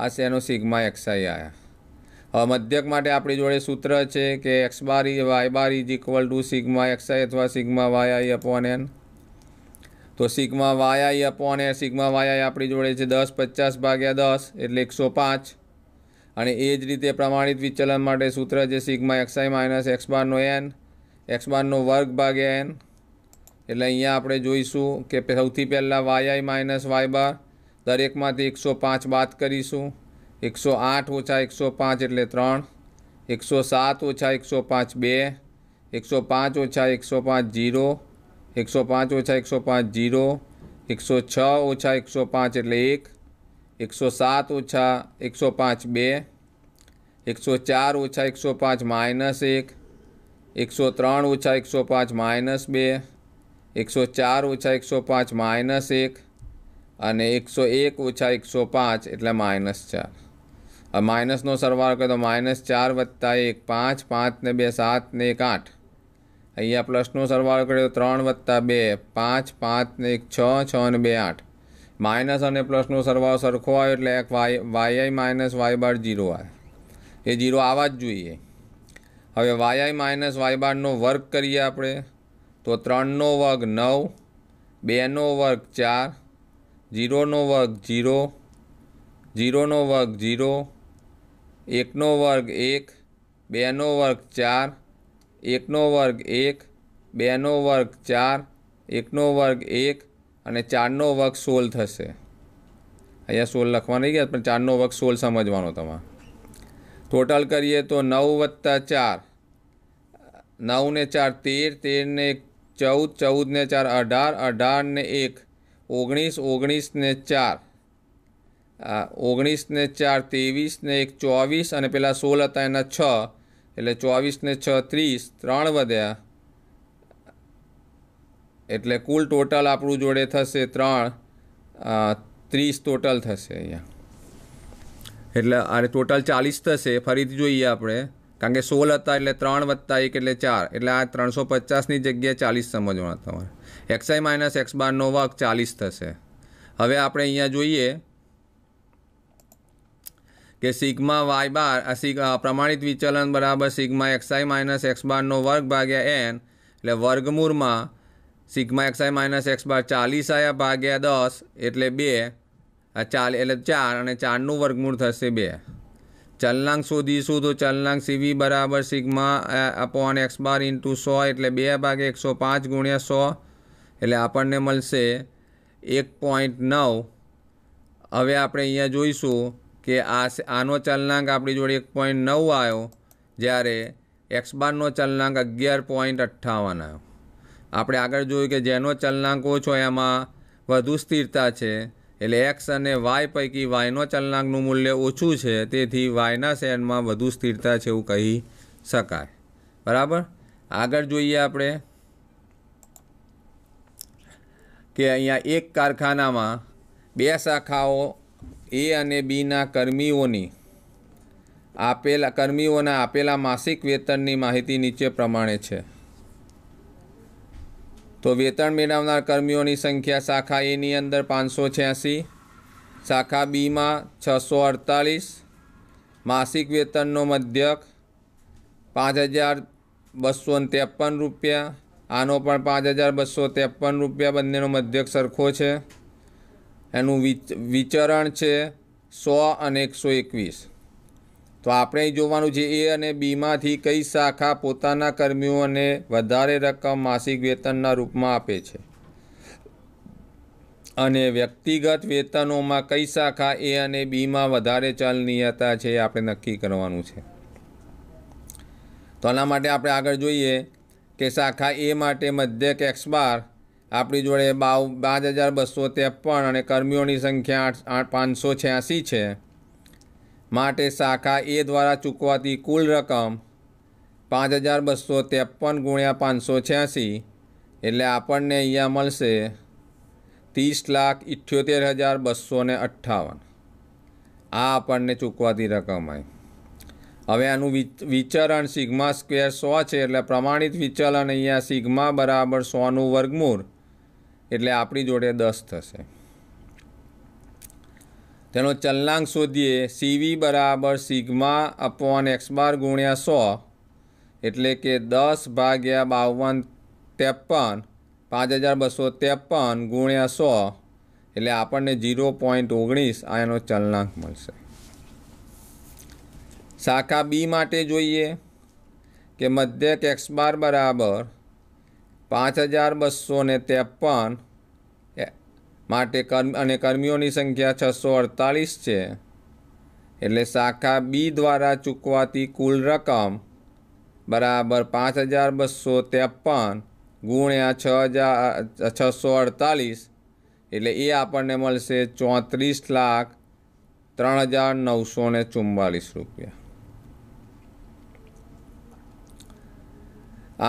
આ શેનો સિગ્મા એક્સાઈ આવ્યા મધ્યક માટે આપણી જોડે સૂત્ર છે કે એક્સ બાર ઈ Y bar is equal to sigma X I અથવા sigma why I upon N તો sigma why I upon N sigma Y I આપણી જોડે છે દસ પચાસ ભાગ્યા દસ એટલે એકસો પાંચ અને એ જ રીતે પ્રમાણિત વિચલન માટે સૂત્ર છે sigma X I minus X બારનો એન એક્સ બારનો વર્ગ ભાગ્યા એન એટલે અહીંયા આપણે જોઈશું કે સૌથી પહેલાં Y I minus Y bar દરેકમાંથી એકસો પાંચ બાદ કરીશું એકસો આઠ ઓછા એકસો પાંચ એટલે ત્રણ એકસો સાત ઓછા એકસો પાંચ બે એકસો પાંચ ઓછા એકસો પાંચ જીરો એકસો પાંચ ઓછા એકસો પાંચ જીરો એકસો છ ઓછા એકસો પાંચ એટલે એક એકસો સાત ઓછા એકસો પાંચ બે એકસો ચાર ઓછા એકસો પાંચ માઇનસ એક એકસો ત્રણ ઓછા એકસો પાંચ માઇનસ બે એકસો ચાર ઓછા એકસો પાંચ માઇનસ એક અને એકસો એક ઓછા એકસો પાંચ એટલે માઇનસ ચાર માઇનસનો સરવાળો કરીએ તો માઇનસ ચાર વત્તા એક પાંચ પાંચને બે સાતને એક આઠ અહીંયા પ્લસનો સરવાળો કર્યો ત્રણ વત્તા બે પાંચ પાંચને એક છ છ ને બે આઠ માઇનસ અને પ્લસનો સરવાળો સરખો આવ્યો એટલે એક Y YI minus Y bar zero આવે એ જીરો આવવા જ જોઈએ હવે વાયઆઈ માઇનસ વાય બારનો વર્ગ કરીએ આપણે તો ત્રણનો વર્ગ નવ બેનો વર્ગ ચાર જીરોનો વર્ગ જીરો જીરોનો વર્ગ જીરો એકનો વર્ગ એક બેનો વર્ગ ચાર એકનો વર્ગ એક બેનો વર્ગ ચાર એકનો વર્ગ એક અને ચારનો વર્ગ સોળ થશે અહીંયા સોળ લખવા નહીં ગયા પણ ચારનો વર્ગ સોળ સમજવાનો તમારે ટોટલ કરીએ તો નવ વત્તા ચાર નવને ચાર તેર તેરને ચૌદ ચૌદને ચાર અઢાર અઢાર ને એક ઓગણીસ ઓગણીસને ચાર આ ઓગણીસને ચાર ત્રેવીસને એક ચોવીસ અને પેલા સોળ હતા એના છ એટલે ચોવીસ ને છ ત્રીસ ત્રણ વધ્યા એટલે કુલ ટોટલ આપણું જોડે થશે ત્રણ ત્રીસ ટોટલ થશે અહીંયા એટલે અરે ટોટલ ચાલીસ થશે ફરીથી જોઈએ આપણે કારણ કે સોળ હતા એટલે ત્રણ વત્તા એક એટલે ચાર એટલે આ ત્રણસો પચાસની જગ્યાએ ચાલીસ સમજવાના તમારે એક્સઆઈ માઇનસ એક્સ બારનો વર્ગ ચાલીસ થશે હવે આપણે અહીંયા જોઈએ કે સિગ્મા વાય બાર પ્રમાણિત વિચલન બરાબર સિગ્મા એક્સઆઈ માઇનસ એક્સ બારનો વર્ગ ભાગ્યા એન એટલે વર્ગમૂળમાં sigma XI minus X bar ચાલીસ આયા ભાગ્યા દસ એટલે બે આ ચાલ એટલે ચાર અને ચારનું વર્ગમૂળ થશે બે ચલનાંક શોધીશું તો ચલનાંક સીવી બરાબર sigma upon x bar into સો એટલે બે ભાગે એકસો પાંચ ગુણ્યા સો એટલે આપણને મળશે એક પોઈન્ટ નવ હવે આપણે અહીંયા જોઈશું કે આ આનો ચલનાંક આપણી જોડે એક પોઈન્ટ નવ આવ્યો જ્યારે એક્સ બારનો ચલનાંક અગિયાર પોઈન્ટ અઠ્ઠાવન આવ્યો આપણે આગળ જોયું કે જેનો ચલનાંક ઓછો એમાં વધુ સ્થિરતા છે એટલે એક્સ અને વાય પૈકી વાયનો ચલનાંકનું મૂલ્ય ઓછું છે તેથી વાયના શેરમાં વધુ સ્થિરતા છે એવું કહી શકાય બરાબર આગળ જોઈએ આપણે કે અહીંયા એક કારખાનામાં બે શાખાઓ એ અને બીના કર્મીઓની આપેલા કર્મીઓના આપેલા માસિક વેતનની માહિતી નીચે પ્રમાણે છે તો વેતન મેળવનાર કર્મીઓની સંખ્યા શાખા એની અંદર પાંચસો છ્યાસી શાખા બીમાં છસો અડતાલીસ માસિક વેતનનો મધ્યક પાંચ હજાર બસો ત્રેપન રૂપિયા આનો પણ પાંચ હજાર બસો ત્રેપન રૂપિયા બંનેનો મધ્યક સરખો છે એનું વિચરણ છે સો અને એકસો એકવીસ તો આપણે જોવાનું છે એ અને બીમાંથી કઈ શાખા પોતાના કર્મીઓને વધારે રકમ માસિક વેતનના રૂપમાં આપે છે અને વ્યક્તિગત વેતનોમાં કઈ શાખા એ અને બીમાં વધારે ચલનીયતા છે એ આપણે નક્કી કરવાનું છે તો આના માટે આપણે આગળ જોઈએ કે શાખા એ માટે મધ્યક એક્સ બાર આપણી જોડે બાવ પાંચ હજાર બસો ત્રેપન અને કર્મીઓની સંખ્યા આઠ પાંચસો છ્યાસી છે માટે શાખા એ દ્વારા ચૂકવાતી કુલ રકમ પાંચ હજાર બસો ત્રેપન ગુણ્યા પાંચસો છ્યાસી એટલે આપણને અહીંયા મળશે ત્રીસ લાખ ઇઠ્યોતેર હજાર બસો ને અઠ્ઠાવન આ આપણને ચૂકવાતી રકમ આવી હવે આનું વિચરણ સિગ્મા સ્ક્વેર સો છે એટલે પ્રમાણિત વિચલન અહીંયા સિગ્મા બરાબર સોનું વર્ગમૂળ એટલે આપણી જોડે દસ થશે તેનો ચલનાંક શોધીએ સીવી બરાબર સિગ્મા અપોન એક્સ બાર ગુણ્યા સો એટલે કે દસ ભાગ્યા બાવન ત્રેપન પાંચ હજાર બસો ત્રેપન ગુણ્યા સો એટલે આપણને ઝીરો પોઈન્ટ ઓગણીસ આ એનો ચલનાંક મળશે શાખા બી માટે જોઈએ કે મધ્યક એક્સ બાર બરાબર પાંચ હજાર બસો ને ત્રેપન માટે કર્મ અને કર્મીઓની સંખ્યા છસો અડતાલીસ છે એટલે શાખા બી દ્વારા ચૂકવાતી કુલ રકમ બરાબર પાંચ હજાર બસો ત્રેપન ગુણ્યા છ હજાર છસો અડતાલીસ એટલે એ આપણને મળશે ચોત્રીસ લાખ ત્રણ હજાર નવસો ને ચુમ્માલીસ રૂપિયા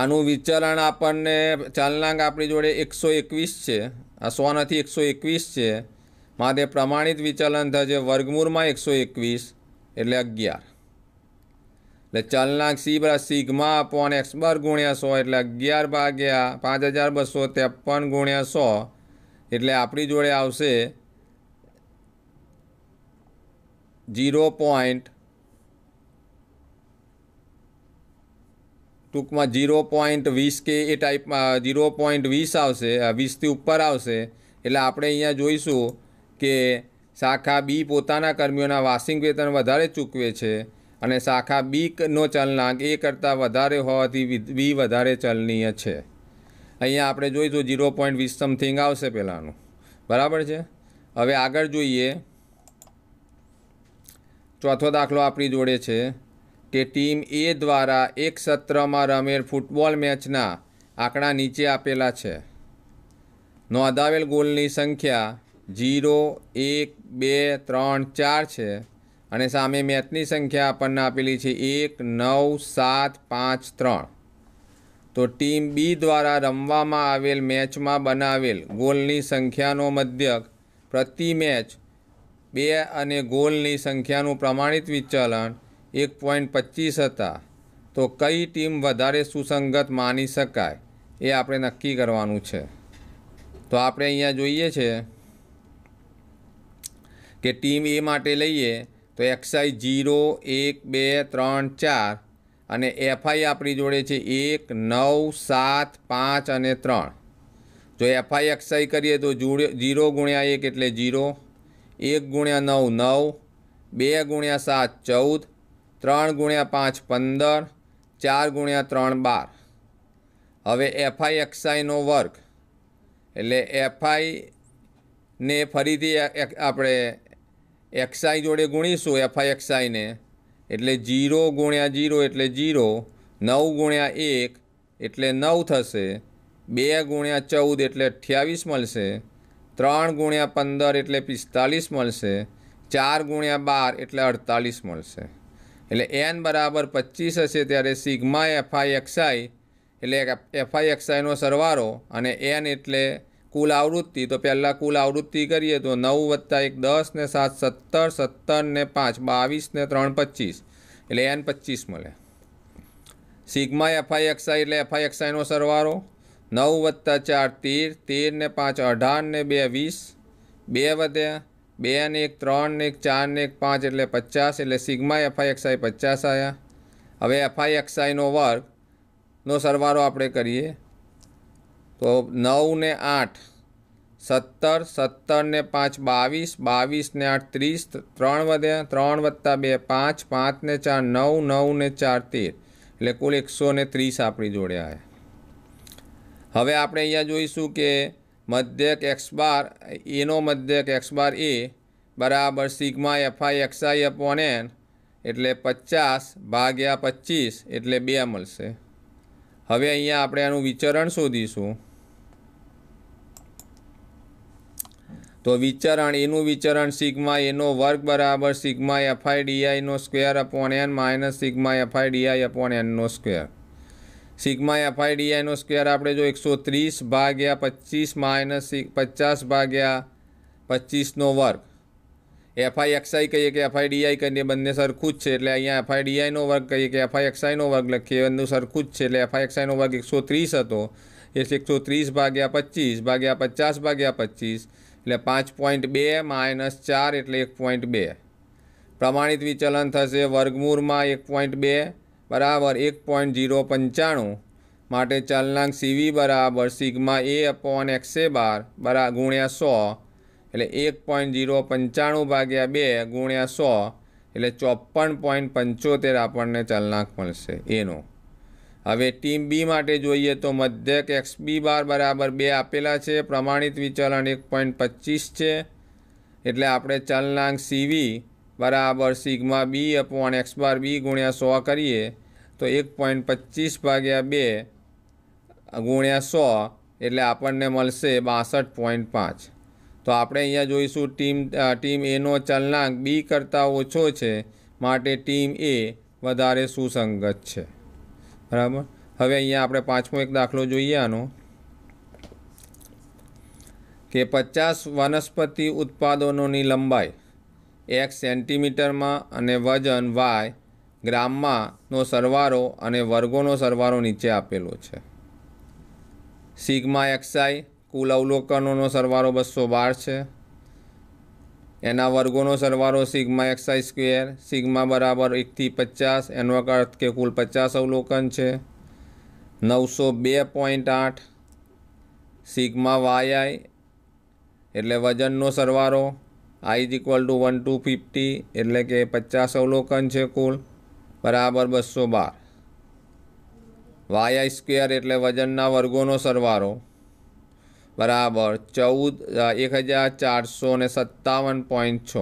આનું વિચલણ આપણને ચાલનાંક આપણી જોડે એકસો એકવીસ છે આ સોનાથી એકસો એકવીસ છે માટે પ્રમાણિત વિચલન થશે વર્ગમૂળમાં એકસો એકવીસ એટલે અગિયાર એટલે ચાલનાંક સી બરા સિગમા અપોન એક્સ બાર ગુણ્યા સો એટલે અગિયાર ભાગ્યા પાંચ હજાર બસો ત્રેપન ગુણ્યા સો એટલે આપણી જોડે આવશે જીરો પોઈન્ટ ટૂંકમાં ઝીરો પોઈન્ટ વીસ કે એ ટાઈપમાં જીરો પોઈન્ટ વીસ આવશે વીસથી ઉપર આવશે એટલે આપણે અહીંયા જોઈશું કે શાખા બી પોતાના કર્મીઓના વાસિંગ વેતન વધારે ચૂકવે છે અને શાખા બીનો ચલનાંક એ કરતાં વધારે હોવાથી બી વધારે ચલનીય છે અહીંયા આપણે જોઈશું ઝીરો પોઈન્ટ વીસ સમથિંગ આવશે પહેલાંનું બરાબર છે હવે આગળ જોઈએ ચોથો દાખલો આપણી જોડે છે તે ટીમ એ દ્વારા એક સત્રમાં રમેલ ફૂટબોલ મેચના આંકડા નીચે આપેલા છે નોંધાવેલ ગોલની સંખ્યા જીરો એક બે ત્રણ ચાર છે અને સામે મેચની સંખ્યા આપણને આપેલી છે એક નવ સાત પાંચ ત્રણ તો ટીમ બી દ્વારા રમવામાં આવેલ મેચમાં બનાવેલ ગોલની સંખ્યાનો મધ્યક પ્રતિ મેચ બે અને ગોલની સંખ્યાનું પ્રમાણિત વિચલન એક પોઈન્ટ પચીસ હતા તો કઈ ટીમ વધારે સુસંગત માની શકાય એ આપણે નક્કી કરવાનું છે તો આપણે અહીંયા જોઈએ છે કે ટીમ એ માટે લઈએ તો એક્સઆઈ જીરો એક બે ત્રણ ચાર અને એફઆઈ આપણી જોડે છે એક નવ સાત પાંચ અને ત્રણ જો એફઆઈ એક્સઆઈ કરીએ તો જોડે જીરો ગુણ્યા એક એટલે જીરો એક ગુણ્યા નવ નવ બે ગુણ્યા સાત ચૌદ ત્રણ ગુણ્યા પાંચ પંદર ચાર ગુણ્યા ત્રણ બાર હવે એફઆઈ એક્સઆઈનો વર્ગ એટલે એફઆઈને ફરીથી આપણે એક્સઆઈ જોડે ગુણીશું એફઆઈ એક્સઆઈને એટલે જીરો ગુણ્યા જીરો એટલે જીરો નવ ગુણ્યા એક એટલે નવ થશે બે ગુણ્યા ચૌદ એટલે અઠ્યાવીસ મળશે ત્રણ ગુણ્યા પંદર એટલે પિસ્તાલીસ મળશે ચાર ગુણ્યા બાર એટલે અડતાલીસ મળશે એટલે એન બરાબર પચીસ હશે ત્યારે સિગ્મા એફઆઈ એક્સઆઈ એટલે એફઆઈ એક્સઆઈનો સરવારો અને એન એટલે કુલ આવૃત્તિ તો પહેલાં કુલ આવૃત્તિ કરીએ તો નવ વત્તા એક દસ ને સાત સત્તર સત્તર ને પાંચ બાવીસ ને ત્રણ પચીસ એટલે એન પચીસ મળે સિગ્મા એફઆઈ એક્સઆઈ એટલે એફઆઈ એક્સઆઈનો સરવારો નવ વત્તા ચાર તેર તેર ને પાંચ અઢાર ને બે વીસ બે વધ્યા બે ને એક ત્રણ ને એક ચાર ને એક પાંચ એટલે પચાસ એટલે સિગ્મા એફઆઈ એક્સઆઈ પચાસ આવ્યા હવે એફઆઈ એક્સઆઈનો વર્ગનો સરવાળો આપણે કરીએ તો નવ ને આઠ સત્તર સત્તર ને પાંચ બાવીસ બાવીસ ને આઠ ત્રીસ ત્રણ વધ્યા ત્રણ વત્તા બે પાંચ પાંચ ને ચાર નવ નવ ને ચાર તેર એટલે કુલ એકસો ને ત્રીસ આપણી જોડે આવ્યા હવે આપણે અહીંયા જોઈશું કે મધ્યક એક્સ બાર એનો મધ્યક એક્સ બાર એ બરાબર sigma f i x i upon n એટલે પચાસ ભાગ્યા પચીસ એટલે બે મળશે હવે અહીંયા આપણે આનું વિચરણ શોધીશું તો વિચરણ એનું વિચરણ સિગ્મા એનો વર્ગ બરાબર સિગ્મા એફઆઈ ડીઆઈનો square upon n minus sigma FI D I upon એનનો સ્ક્વેર સિગ્મા એફ આઈ ડીઆઈનો સ્ક્વેર આપણે જો એકસો ત્રીસ ભાગ્યા પચીસ માઇનસ પચાસ ભાગ્યા પચીસનો વર્ગ એફ આઈ એક્સઆઈ કહીએ કે એફઆઈ ડીઆઈ કહીએ બંને સરખું જ છે એટલે અહીંયા એફઆઈ ડીઆઈનો વર્ગ કહીએ કે એફઆઈ એક્સઆઈનો વર્ગ લખીએ બંને સરખું જ છે એટલે એફઆઈ એક્સઆઈનો વર્ગ એકસો ત્રીસ હતો એ એકસો ત્રીસ ભાગ્યા પચીસ ભાગ્યા પચાસ ભાગ્યા પચીસ એટલે પાંચ પોઈન્ટ બે માઇનસ ચાર એટલે એક પોઈન્ટ બે પ્રમાણિત વિચલન થશે વર્ગમૂળમાં એક પોઈન્ટ બે બરાબર એક પોઈન્ટ ઝીરો પંચાણું માટે ચલનાંક સીવી બરાબર સિગ્મા એ અપોન એક્સે બાર બરા ગુણ્યા સો એટલે એક પોઈન્ટ જીરો પંચાણું ભાગ્યા બે ગુણ્યા સો એટલે ચોપન પોઈન્ટ પંચોતેર આપણને ચલનાંક મળશે એનો હવે ટીમ બી માટે જોઈએ તો મધ્યક એક્સ બી બાર બરાબર બે આપેલા છે પ્રમાણિત વિચલન એક પોઈન્ટ પચીસ છે એટલે આપણે ચલનાંક સીવી બરાબર સિગ્મા બી અપોન એક્સ બાર બી ગુણ્યા સો કરીએ તો એક પોઈન્ટ પચીસ ભાગ્યા બે ગુણ્યા સો એટલે આપણને મળશે બાસઠ પોઈન્ટ પાંચ તો આપણે અહીંયા જોઈશું ટીમ ટીમ એનો ચલનાંક બી કરતાં ઓછો છે માટે ટીમ એ વધારે સુસંગત છે બરાબર હવે અહીંયા આપણે પાંચમો એક દાખલો જોઈએ આનો કે પચાસ વનસ્પતિ ઉત્પાદનોની લંબાઈ એક સેન્ટીમીટરમાં અને વજન વાય ગ્રામમાંનો સરવારો અને વર્ગોનો સરવારો નીચે આપેલો છે સિગ્મા એક્સઆઈ કુલ અવલોકનોનો સરવારો બસો બાર છે એના વર્ગોનો સરવારો સિગ્મા એક્સઆઈ સ્ક્વેર સિગ્મા બરાબર એકથી પચાસ એનો અર્થ કે કુલ પચાસ અવલોકન છે નવસો બે પોઈન્ટ આઠ સિગ્મા વાય એટલે વજનનો સરવારો i is equal to one to fifty એટલે કે પચાસ અવલોકન છે કુલ બરાબર બસો બાર વાય આઈ સ્ક્વેર એટલે વજનના વર્ગોનો સરવારો બરાબર ચૌદ એક હજાર ચારસો ને સત્તાવન પોઈન્ટ છ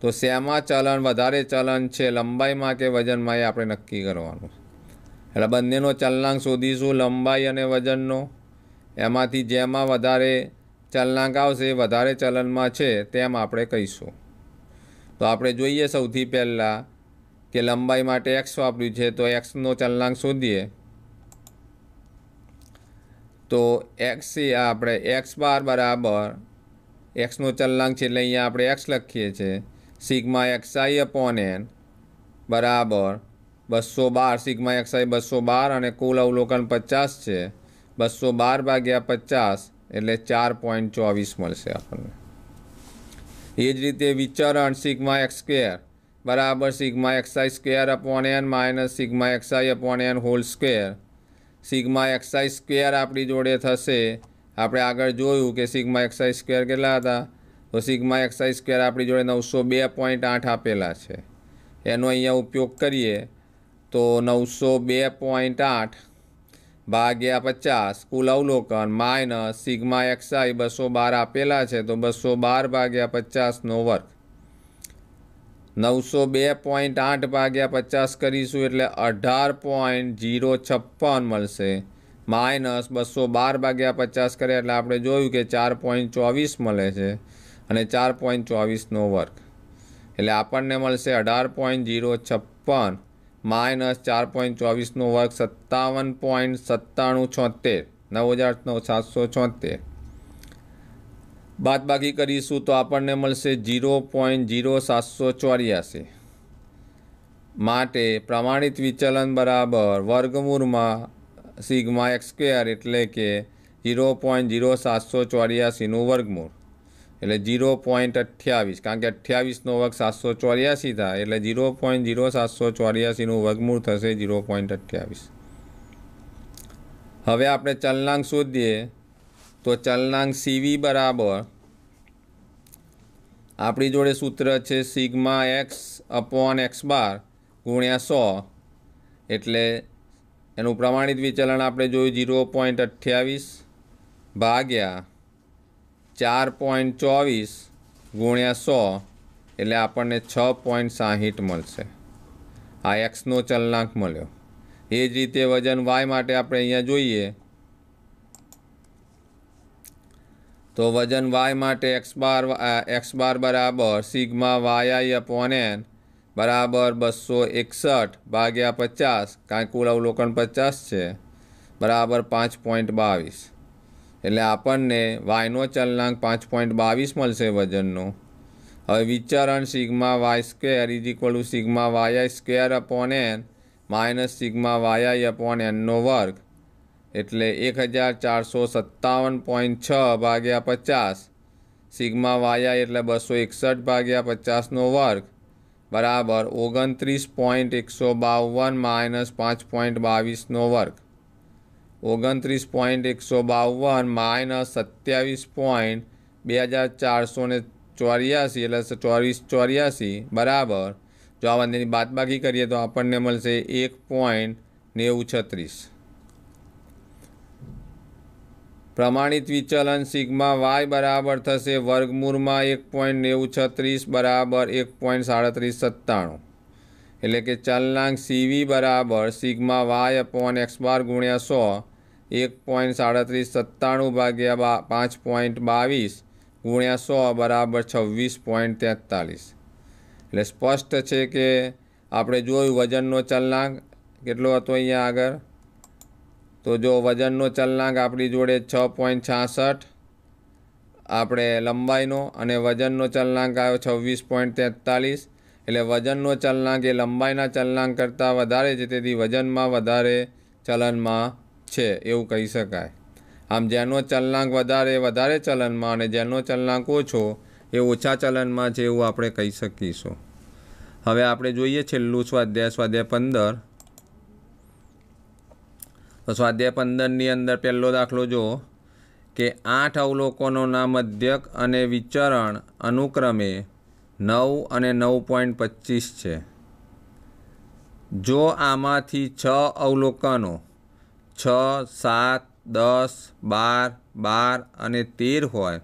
તો શેમાં ચલણ વધારે ચલણ છે લંબાઈમાં કે વજનમાં એ આપણે નક્કી કરવાનું એટલે બંનેનો ચલનાંક શોધીશું લંબાઈ અને વજનનો એમાંથી જેમાં વધારે ચલનાંક આવશે એ વધારે ચલનમાં છે તેમ આપણે કહીશું તો આપણે જોઈએ સૌથી પહેલાં કે લંબાઈ માટે એક્સ વાપર્યું છે તો એક્સનો ચલનાંક શોધીએ તો એક્સ એ આપણે એક્સ બાર બરાબર એક્સનો ચલનાંક છે એટલે અહીંયા આપણે એક્સ લખીએ છીએ એક્સ આઈ અપોન એન બરાબર બસો બાર સિગ્મા એક્સઆઈ બસો બાર અને કુલ અવલોકન પચાસ છે બસો બાર ભાગ્યા પચાસ એટલે ચાર પોઈન્ટ ચોવીસ મળશે આપણને એ જ રીતે વિચરણ સિગ્મા એક્સ સ્કેર બરાબર sigma x i square upon n minus sigma x i upon N whole square sigma x i square આપણી જોડે થશે આપણે આગળ જોયું કે સિગ્મા એક્સઆઈ સ્કેર કેટલા હતા તો સિગ્મા એક્સઆઈ સ્કેર આપણી જોડે નવસો બે પોઈન્ટ આઠ આપેલા છે એનો અહીંયા ઉપયોગ કરીએ તો નવસો બે પોઈન્ટ આઠ ભાગ્યા પચાસ કુલ અવલોકન માઇનસ સિગ્મા એક્સઆઈ બસો બાર આપેલા છે તો બસો બાર ભાગ્યા પચાસનો વર્ગ નવસો બે પોઈન્ટ આઠ ભાગ્યા પચાસ કરીશું એટલે અઢાર પોઈન્ટ જીરો છપ્પન મળશે માઇનસ બસો બાર ભાગ્યા પચાસ કરીએ એટલે આપણે જોયું કે ચાર પોઈન્ટ ચોવીસ મળે છે અને ચાર પોઈન્ટ ચોવીસનો વર્ગ એટલે આપણને મળશે અઢાર પોઈન્ટ જીરો છપ્પન માઇનસ ચાર પોઈન્ટ ચોવીસનો વર્ગ સત્તાવન પોઈન્ટ સત્તાણું છોતેર નવ હજાર નવ સાતસો છોતેર બાદબાકી કરીશું તો આપણને મળશે જીરો પોઈન્ટ જીરો સાતસો ચોર્યાસી માટે પ્રમાણિત વિચલન બરાબર વર્ગમૂળમાં સિગ્મા એક્સક્વેર એટલે કે ઝીરો પોઈન્ટ જીરો સાતસો ચોર્યાસીનું વર્ગમૂળ એટલે જીરો પોઈન્ટ અઠ્યાવીસ કારણ કે અઠ્યાવીસનો વર્ગ સાતસો ચોર્યાસી થાય એટલે જીરો પોઈન્ટ જીરો સાતસો ચોર્યાસીનું વર્ગમૂળ થશે જીરો પોઈન્ટ અઠ્યાવીસ હવે આપણે ચલનાંક શોધીએ તો ચલનાંક સીવી બરાબર આપણી જોડે સૂત્ર છે sigma x upon x bar ગુણ્યા સો એટલે એનું પ્રમાણિત વિચલન આપણે જોયું જીરો પોઈન્ટ અઠ્યાવીસ ભાગ્યા ચાર પોઈન્ટ ચોવીસ ગુણ્યા સો એટલે આપણને છ પોઈન્ટ સાહીઠ મળશે આ એક્સનો ચલનાંક મળ્યો એ જ રીતે વજન વાય માટે આપણે અહીંયા જોઈએ તો વજન વાય માટે એક્સ બાર એક્સ બાર બરાબર sigma why I upon n બરાબર બસો એકસઠ ભાગ્યા પચાસ કારણ કુલ અવલોકન પચાસ છે બરાબર પાંચ પોઈન્ટ બાવીસ એટલે આપણને વાયનો ચલનાંક પાંચ પોઈન્ટ બાવીસ મળશે વજનનો હવે વિચરણ sigma y square is equal to sigma y square upon n minus sigma y upon એનનો વર્ગ એટલે એક હજાર ચારસો સત્તાવન પોઈન્ટ છ ભાગ્યા પચાસ સિગ્મા વાયા એટલે બસો એકસઠ ભાગ્યા પચાસનો વર્ગ બરાબર ઓગણત્રીસ પોઈન્ટ એકસો બાવન માઇનસ પાંચ પોઈન્ટ બાવીસનો વર્ગ ओगतरीस पॉइंट एक सौ बावन माइनस सत्यावीस पॉइंट बेहजार चार सौ ने चौरियासी एट चौबीस चौरियासी बराबर जो आवाजनी बात बाकी करिए तो अपन ने मल से एक पॉइंट नेव छत्रीस प्रमाणित विचलन सीग्मा वाय बराबर थे वर्गमूर में एक पॉइंट नेव छत्स बराबर एक पॉइंट साड़ीस सत्ताणु एट्ले कि चलनांक सीवी बराबर सीग्मा वाय अपॉन एक्स गुण्या सौ એક પોઈન્ટ સાડત્રીસ સત્તાણું ભાગ્યા બા પાંચ પોઈન્ટ બાવીસ ગુણ્યા સો બરાબર છવ્વીસ પોઈન્ટ તેતાલીસ એટલે સ્પષ્ટ છે કે આપણે જોયું વજનનો ચલનાંક કેટલો હતો અહીંયા આગળ તો જો વજનનો ચલનાંક આપણી જોડે છ પોઈન્ટ છાસઠ આપણે લંબાઈનો અને વજનનો ચલનાંક આવ્યો છવ્વીસ પોઈન્ટ તેતાલીસ એટલે વજનનો ચલનાંક એ લંબાઈના ચલનાંક કરતાં વધારે છે તેથી વજનમાં વધારે ચલનમાં છે એવું કહી શકાય આમ જેનો ચલનાંક વધારે વધારે ચલનમાં અને જેનો ચલનાંક ઓછો એ ઓછા ચલનમાં છે એવું આપણે કહી શકીશું હવે આપણે જોઈએ છેલ્લું સ્વાધ્યાય સ્વાધ્યાય પંદર તો સ્વાધ્યાય પંદરની અંદર પહેલો દાખલો જુઓ કે આઠ અવલોકનોના મધ્યક અને વિચરણ અનુક્રમે નવ અને નવ પોઈન્ટ પચીસ છે જો આમાંથી છ અવલોકનો છ સાત દસ બાર બાર અને તેર હોય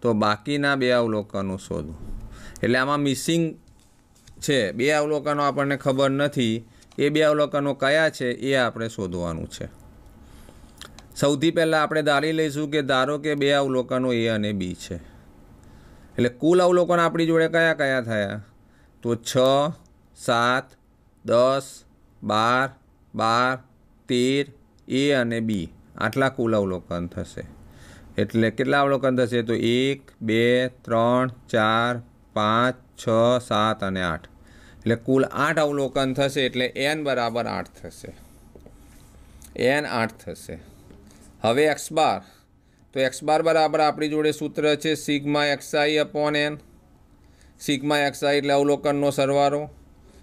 તો બાકીના બે અવલોકનો શોધો એટલે આમાં મિસિંગ છે બે અવલોકનો આપણને ખબર નથી એ બે અવલોકનો કયા છે એ આપણે શોધવાનું છે સૌથી પહેલાં આપણે ધારી લઈશું કે ધારો કે બે અવલોકનો એ અને બી છે એટલે કુલ અવલોકન આપણી જોડે કયા કયા થયા તો છ સાત દસ બાર બાર તેર એ અને બી આટલા કુલ અવલોકન થશે એટલે કેટલા અવલોકન થશે તો એક બે ત્રણ ચાર પાંચ છ સાત અને આઠ એટલે કુલ આઠ અવલોકન થશે એટલે એન બરાબર આઠ થશે એન આઠ થશે હવે એક્સ બાર તો એક્સ બાર બરાબર આપણી જોડે સૂત્ર છે x i upon n x i એટલે અવલોકનનો સરવારો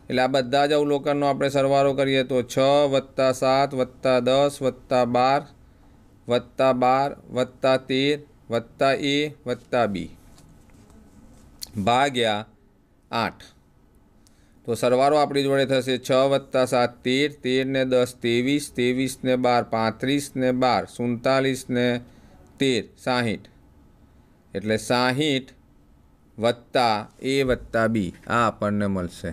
એટલે આ બધા જ અવલોકનનો આપણે સરવારો કરીએ તો છ વત્તા સાત વત્તા દસ વત્તા બાર વત્તા બાર વત્તા તેર વત્તા એ વત્તા બી ભાગ્યા આઠ તો સરવારો આપણી જોડે થશે છ વત્તા સાત તેર તેરને દસ ત્રેવીસ ત્રેવીસને બાર પાંત્રીસને બાર સુડતાલીસને તેર સાહીઠ એટલે સાહીઠ વત્તા એ વત્તા બી આ આપણને મળશે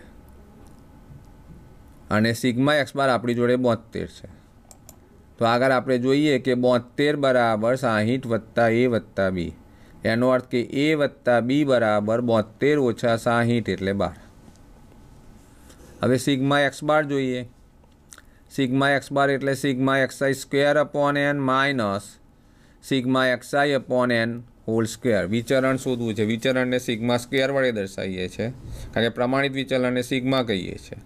અને સિગ્મા એક્સ બાર આપણી જોડે બોતેર છે તો આગળ આપણે જોઈએ કે બોતેર બરાબર સાહીઠ વત્તા એ વત્તા બી એનો અર્થ કે એ વત્તા બી બરાબર બોતેર ઓછા સાહીઠ એટલે બાર હવે સિગ્મા એક્સ બાર જોઈએ સિગ્મા એક્સ બાર એટલે sigma x i square upon n minus sigma XI upon N whole square વિચરણ શોધવું છે વિચરણને સિગ્મા સ્ક્વેર વડે દર્શાવીએ છીએ કારણ કે પ્રમાણિત વિચરણને સિગ્મા કહીએ છીએ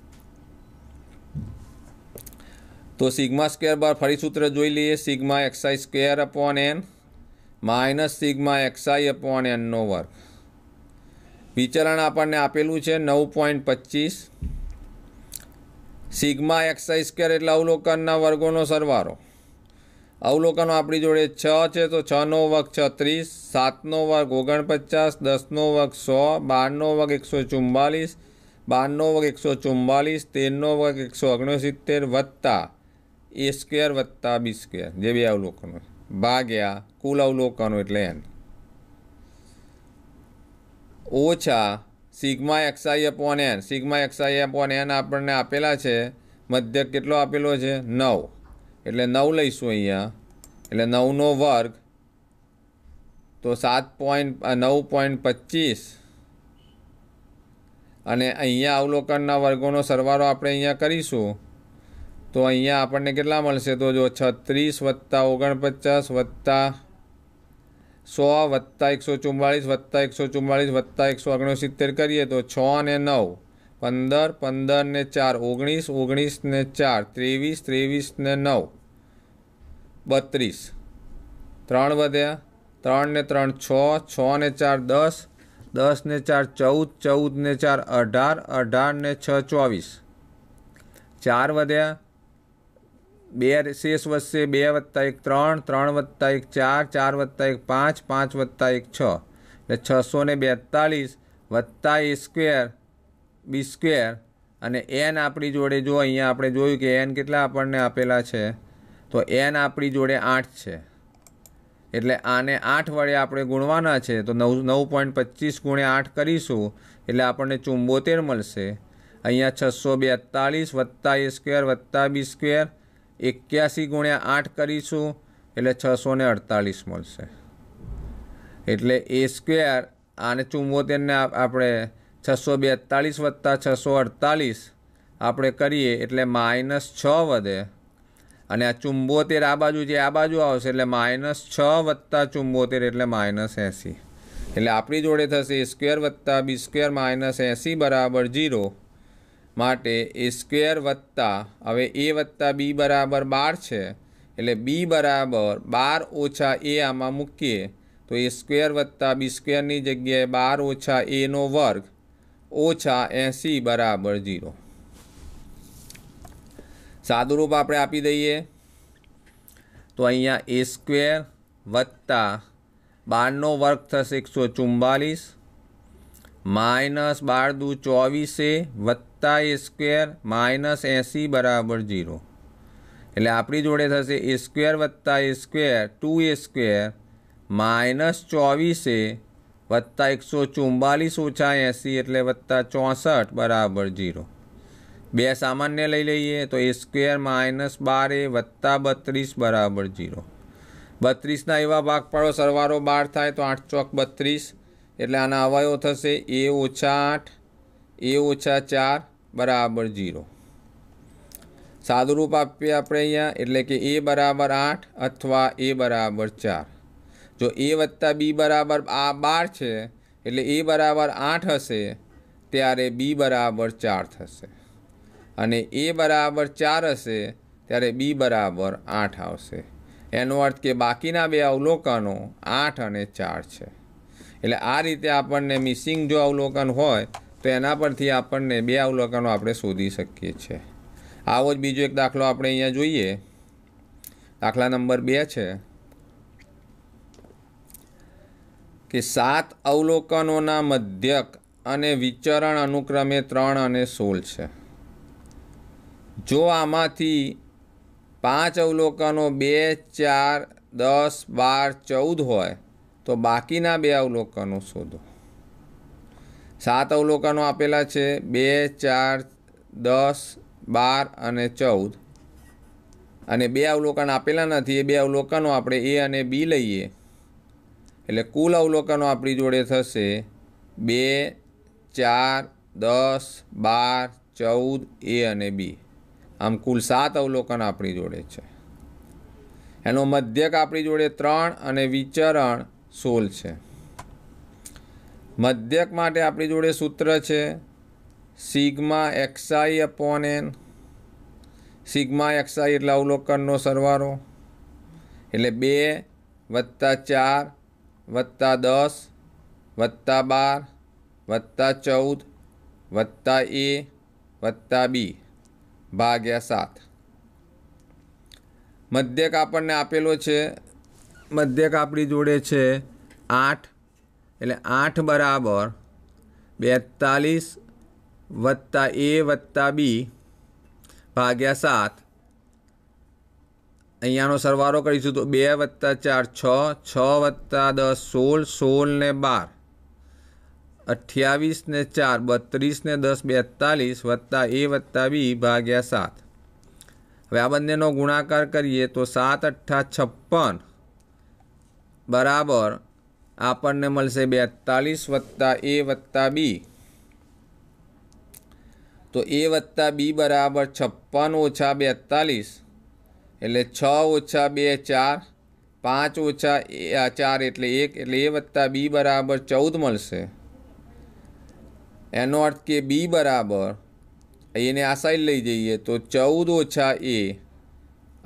તો સિગ્મા સ્ક્વેર બાર ફરી સૂત્ર જોઈ લઈએ sigma x i square upon n minus sigma XI upon એનનો વર્ગ વિચરણ આપણને આપેલું છે નવ પોઈન્ટ પચીસ સિગ્મા એક્સઆઈ સ્ક્વેર એટલે અવલોકનના વર્ગોનો સરવારો અવલોકનો આપણી જોડે છ છે તો છનો વર્ગ છત્રીસ સાતનો વર્ગ ઓગણપચાસ દસનો વર્ગ સો બારનો વર્ગ એકસો ચુમ્માલીસ બારનો વર્ગ એકસો ચુમ્માલીસ તેરનો વર્ગ એકસો ઓગણસિત્તેર વત્તા એ સ્ક્વેર વત્તા બી સ્ક્વેર જે બે અવલોકનો ભાગ્યા કુલ અવલોકનો એટલે એન ઓછા sigma XI upon N sigma XI upon n આપણને આપેલા છે મધ્ય કેટલો આપેલો છે નવ એટલે નવ લઈશું અહીંયા એટલે નવનો વર્ગ તો સાત પોઈન્ટ નવ પોઈન્ટ પચીસ અને અહીંયા અવલોકનના વર્ગોનો સરવાળો આપણે અહીંયા કરીશું તો અહીંયા આપણને કેટલા મળશે તો જો છત્રીસ વત્તા ઓગણપચાસ વત્તા સો વત્તા એકસો ચુમ્માળીસ વત્તા એકસો ચુમ્માળીસ વત્તા એકસો ઓગણસિત્તેર કરીએ તો છ ને નવ પંદર પંદર ને ચાર ઓગણીસ ઓગણીસ ને ચાર ત્રેવીસ ત્રેવીસ ને નવ બત્રીસ ત્રણ વધ્યા ત્રણ ને ત્રણ છ છ ને ચાર દસ દસ ને ચાર ચૌદ ચૌદ ને ચાર અઢાર અઢાર ને છ ચોવીસ ચાર વધ્યા બે શેષ વધશે બે વત્તા એક ત્રણ ત્રણ વત્તા એક ચાર ચાર વત્તા એક પાંચ પાંચ વત્તા એક છ એટલે છસો ને બેતાળીસ વત્તા એ સ્ક્વેર બી સ્ક્વેર અને એન આપણી જોડે જો અહીંયા આપણે જોયું કે એન કેટલા આપણને આપેલા છે તો એન આપણી જોડે આઠ છે એટલે આને આઠ વડે આપણે ગુણવાના છે તો નવ નવ પોઈન્ટ પચીસ ગુણે આઠ કરીશું એટલે આપણને ચુંબોતેર મળશે અહીંયા છસો બેતાળીસ વત્તા એ સ્ક્વેર વત્તા બી સ્ક્વેર એક્યાસી ગુણ્યા આઠ કરીશું એટલે છસો ને અડતાલીસ મળશે એટલે એ સ્ક્વેર આને ચુંબોતેરને આપણે છસો બેતાલીસ વત્તા છસો અડતાલીસ આપણે કરીએ એટલે માઇનસ છ વધે અને આ ચુંબોતેર આ બાજુ જે આ બાજુ આવશે એટલે માઇનસ છ વત્તા ચુંબોતેર એટલે માઇનસ એંસી એટલે આપણી જોડે થશે સ્ક્વેર વત્તા બી સ્ક્વેર માઇનસ એંસી બરાબર જીરો માટે એ સ્ક્વેર વત્તા હવે એ વત્તા બી બરાબર બાર છે એટલે બી બરાબર બાર ઓછા એ આમાં મૂકીએ તો એ સ્ક્વેર વત્તા બી સ્ક્વેરની જગ્યાએ બાર ઓછા એનો વર્ગ ઓછા એંસી બરાબર ઝીરો સાદુરૂપ આપણે આપી દઈએ તો અહીંયા એ સ્ક્વેર વત્તા બારનો વર્ગ થશે એકસો ચુમ્બાલીસ માઇનસ બાર દુ ચોવીસે વત્તા વત્તા એ સ્ક્વેર માઇનસ એંસી બરાબર ઝીરો એટલે આપણી જોડે થશે એ સ્ક્વેર વત્તા a square two a square minus ચોવીસે વત્તા એકસો ચુમ્બાલીસ ઓછા એંસી એટલે વત્તા ચોસઠ બરાબર ઝીરો બે સામાન્ય લઈ લઈએ તો એ સ્ક્વેર માઇનસ બાર એ વત્તા બત્રીસ બરાબર ઝીરો બત્રીસના એવા ભાગ પાડો સરવારો બાર થાય તો આઠ ચોક બત્રીસ એટલે આના અવયવો થશે એ ઓછા આઠ એ ઓછા ચાર બરાબર જીરો સાદુરૂપ આપીએ આપણે અહીંયા એટલે કે એ બરાબર આઠ અથવા એ બરાબર ચાર જો એ વત્તા બી બરાબર આ બાર છે એટલે એ બરાબર આઠ હશે ત્યારે બી બરાબર ચાર થશે અને એ બરાબર ચાર હશે ત્યારે બી બરાબર આઠ આવશે એનો અર્થ કે બાકીના બે અવલોકનો આઠ અને ચાર છે એટલે આ રીતે આપણને મિસિંગ જો અવલોકન હોય તો એના પરથી આપણને બે અવલોકનો આપણે શોધી શકીએ છીએ આવો જ બીજો એક દાખલો આપણે અહીંયા જોઈએ દાખલા નંબર બે છે કે સાત અવલોકનોના મધ્યક અને વિચરણ અનુક્રમે ત્રણ અને સોળ છે જો આમાંથી પાંચ અવલોકનો બે ચાર દસ બાર ચૌદ હોય તો બાકીના બે અવલોકનો શોધો સાત અવલોકનો આપેલા છે બે ચાર દસ બાર અને ચૌદ અને બે અવલોકન આપેલા નથી એ બે અવલોકનો આપણે એ અને બી લઈએ એટલે કુલ અવલોકનો આપણી જોડે થશે બે ચાર દસ બાર ચૌદ એ અને બી આમ કુલ સાત અવલોકન આપણી જોડે છે એનો મધ્યક આપણી જોડે ત્રણ અને વિચરણ સોળ છે મધ્યક માટે આપણી જોડે સૂત્ર છે sigma XI upon N sigma XI એટલે અવલોકનનો સરવારો એટલે બે વત્તા ચાર વત્તા દસ વત્તા બાર વત્તા ચૌદ વત્તા એ વત્તા બી ભાગ્યા સાત મધ્યક આપણને આપેલો છે મધ્યક આપણી જોડે છે આઠ એટલે આઠ બરાબર બેતાલીસ વત્તા એ વત્તા બી ભાગ્યા સાત અહીંયાનો સરવારો કરીશું તો બે વત્તા ચાર છ છ વત્તા દસ સોળ સોળ ને બાર અઠ્યાવીસ ને ચાર બત્રીસ ને દસ બેતાલીસ વત્તા એ વત્તા બી ભાગ્યા સાત હવે આ બંનેનો ગુણાકાર કરીએ તો સાત અઠ્ઠા છપ્પન બરાબર આપણને મળશે બેતાલીસ વત્તા એ વત્તા બી તો એ વત્તા બી બરાબર છપ્પન ઓછા બેતાલીસ એટલે છ ઓછા બે ચાર પાંચ ઓછા ચાર એટલે એક એટલે એ વત્તા બી બરાબર ચૌદ મળશે એનો અર્થ કે બી બરાબર એને આ સાઈડ લઈ જઈએ તો ચૌદ ઓછા એ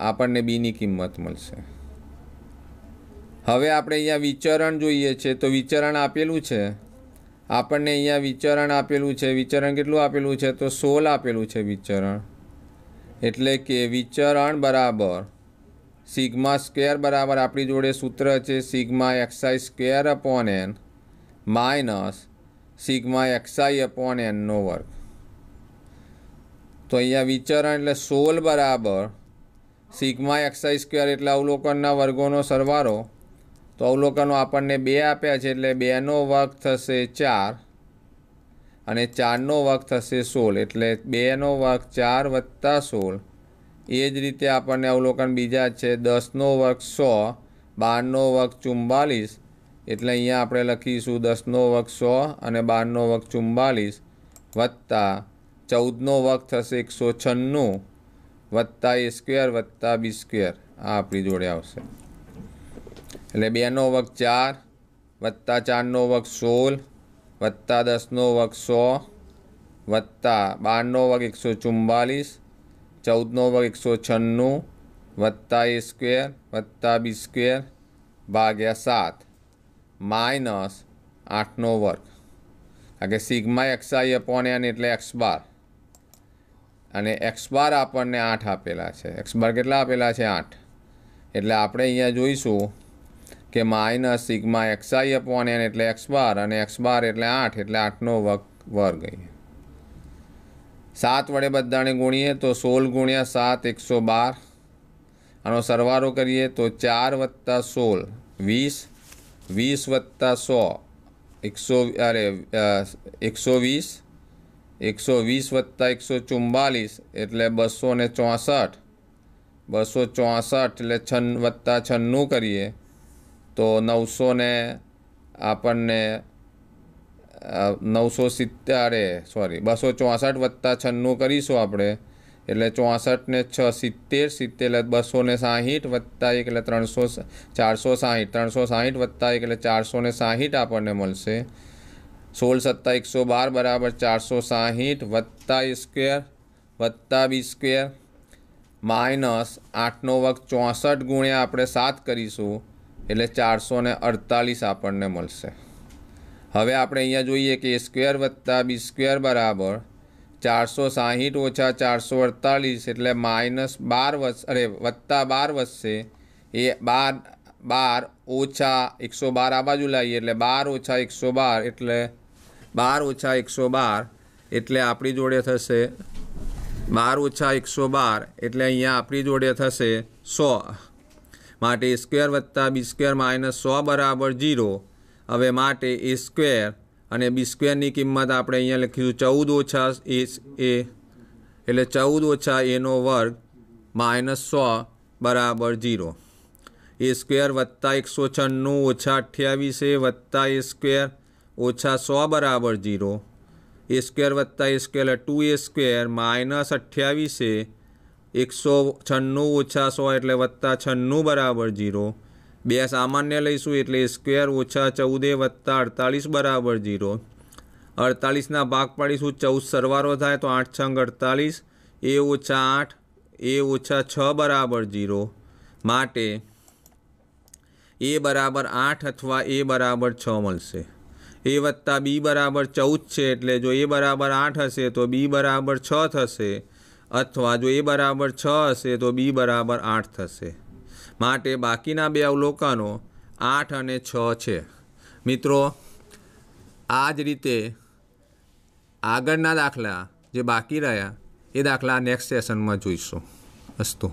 આપણને બીની કિંમત મળશે હવે આપણે અહીંયા વિચરણ જોઈએ છે તો વિચરણ આપેલું છે આપણને અહીંયા વિચરણ આપેલું છે વિચરણ કેટલું આપેલું છે તો સોળ આપેલું છે વિચરણ એટલે કે વિચરણ બરાબર સિગ્મા સ્કેર બરાબર આપણી જોડે સૂત્ર છે sigma x i square upon n minus sigma x i upon એનનો વર્ગ તો અહીંયા વિચરણ એટલે સોળ બરાબર સિગ્મા એક્સાઈ સ્કેર એટલે અવલોકનના વર્ગોનો સરવારો તો અવલોકનો આપણને બે આપ્યા છે એટલે બેનો વર્ગ થશે ચાર અને ચારનો વર્ગ થશે સોળ એટલે બેનો વર્ગ ચાર વત્તા સોળ એ જ રીતે આપણને અવલોકન બીજા છે દસનો વર્ગ સો બારનો વર્ગ ચુમ્બાલીસ એટલે અહીંયા આપણે લખીશું દસનો વર્ગ સો અને બારનો વર્ગ ચુમ્બાલીસ વત્તા ચૌદનો વર્ગ થશે એકસો છન્નું વત્તા એ સ્ક્વેર વત્તા બી સ્ક્વેર આ આપણી જોડે આવશે એટલે બેનો વગ ચાર વત્તા ચારનો વગ સોળ વત્તા દસનો વર્ગ સો વત્તા બારનો વર્ગ એકસો ચુમ્માલીસ ચૌદનો વર્ગ એકસો છન્નું વત્તા એ સ્ક્વેર વત્તા બી સ્ક્વેર ભાગ્યા સાત માઇનસ આઠનો વર્ગ કારણ કે સિગ્મા એક્સઆઈ અપોન એન એટલે એક્સ બાર અને એક્સ બાર આપણને આઠ આપેલા છે એક્સ બાર કેટલા આપેલા છે આઠ એટલે આપણે અહીંયા જોઈશું કે minus sigma i upon n એટલે એક્સ બાર અને એક્સ બાર એટલે આઠ એટલે આઠનો વર્ગ વર્ગ સાત વડે બધાને ગુણીએ તો સોળ ગુણ્યા સાત એકસો બાર આનો સરવારો કરીએ તો ચાર વત્તા સોળ વીસ વીસ વત્તા સો એકસો અરે એકસો વીસ એકસો વીસ વત્તા એકસો ચુમ્બાલીસ એટલે બસો ને ચોસઠ બસો ચોસઠ એટલે છન વત્તા છન્નું કરીએ તો નવસોને આપણને નવસો સિત્તેરે સોરી બસો ચોસઠ વત્તા છન્નું કરીશું આપણે એટલે ચોસઠને છ સિત્તેર સિત્તેર એટલે બસો ને સાહીઠ વત્તા એક એટલે ત્રણસો ચારસો સાહીઠ ત્રણસો સાહીઠ વત્તા એક એટલે ચારસો ને સાહીઠ આપણને મળશે સોળ સત્તા એકસો બાર બરાબર ચારસો સાહીઠ વત્તા સ્ક્વેર વત્તા બી સ્ક્વેર માઇનસ આઠનો વખત ચોસઠ ગુણ્યા આપણે સાત કરીશું એટલે ચારસો ને અડતાલીસ આપણને મળશે હવે આપણે અહીંયા જોઈએ કે એ સ્ક્વેર વત્તા બી સ્ક્વેર બરાબર ચારસો સાહીઠ ઓછા ચારસો અડતાલીસ એટલે માઇનસ બાર વસ અરે વત્તા બાર વધશે એ બાર બાર ઓછા એકસો બાર આ બાજુ લાવીએ એટલે બાર ઓછા એકસો બાર એટલે બાર ઓછા એકસો બાર એટલે આપણી જોડે થશે બાર ઓછા એકસો બાર એટલે અહીંયા આપણી જોડે થશે સો માટે સ્ક્વેર વત્તા બી સ્ક્વેર માઇનસ સો બરાબર જીરો હવે માટે એ સ્ક્વેર અને બી સ્ક્વેરની કિંમત આપણે અહીંયા લખીશું ચૌદ ઓછા એ એ એટલે ચૌદ ઓછા એનો વર્ગ માઇનસ સો બરાબર જીરો એ સ્ક્વેર વત્તા એકસો છન્નું ઓછા અઠ્યાવીસે વત્તા એ સ્ક્વેર ઓછા સો બરાબર જીરો એ સ્ક્વેર વત્તા a square two a square minus અઠ્યાવીસે એકસો છન્નું ઓછા સો એટલે વત્તા છન્નું બરાબર જીરો બે સામાન્ય લઈશું એટલે સ્ક્વેર ઓછા ચૌદે વત્તા અડતાલીસ બરાબર જીરો અડતાલીસના ભાગ પાડીશું ચૌદ સરવારો થાય તો આઠ છંગ અડતાલીસ એ ઓછા આઠ એ ઓછા છ બરાબર જીરો માટે એ બરાબર આઠ અથવા એ બરાબર છ મળશે એ વત્તા બી બરાબર ચૌદ છે એટલે જો એ બરાબર આઠ હશે તો બી બરાબર છ થશે અથવા જો એ બરાબર છ હશે તો બી બરાબર આઠ થશે માટે બાકીના બે અવલોકનો આઠ અને છ છે મિત્રો આ જ રીતે આગળના દાખલા જે બાકી રહ્યા એ દાખલા નેક્સ્ટ સેશનમાં જોઈશું અસ્તુ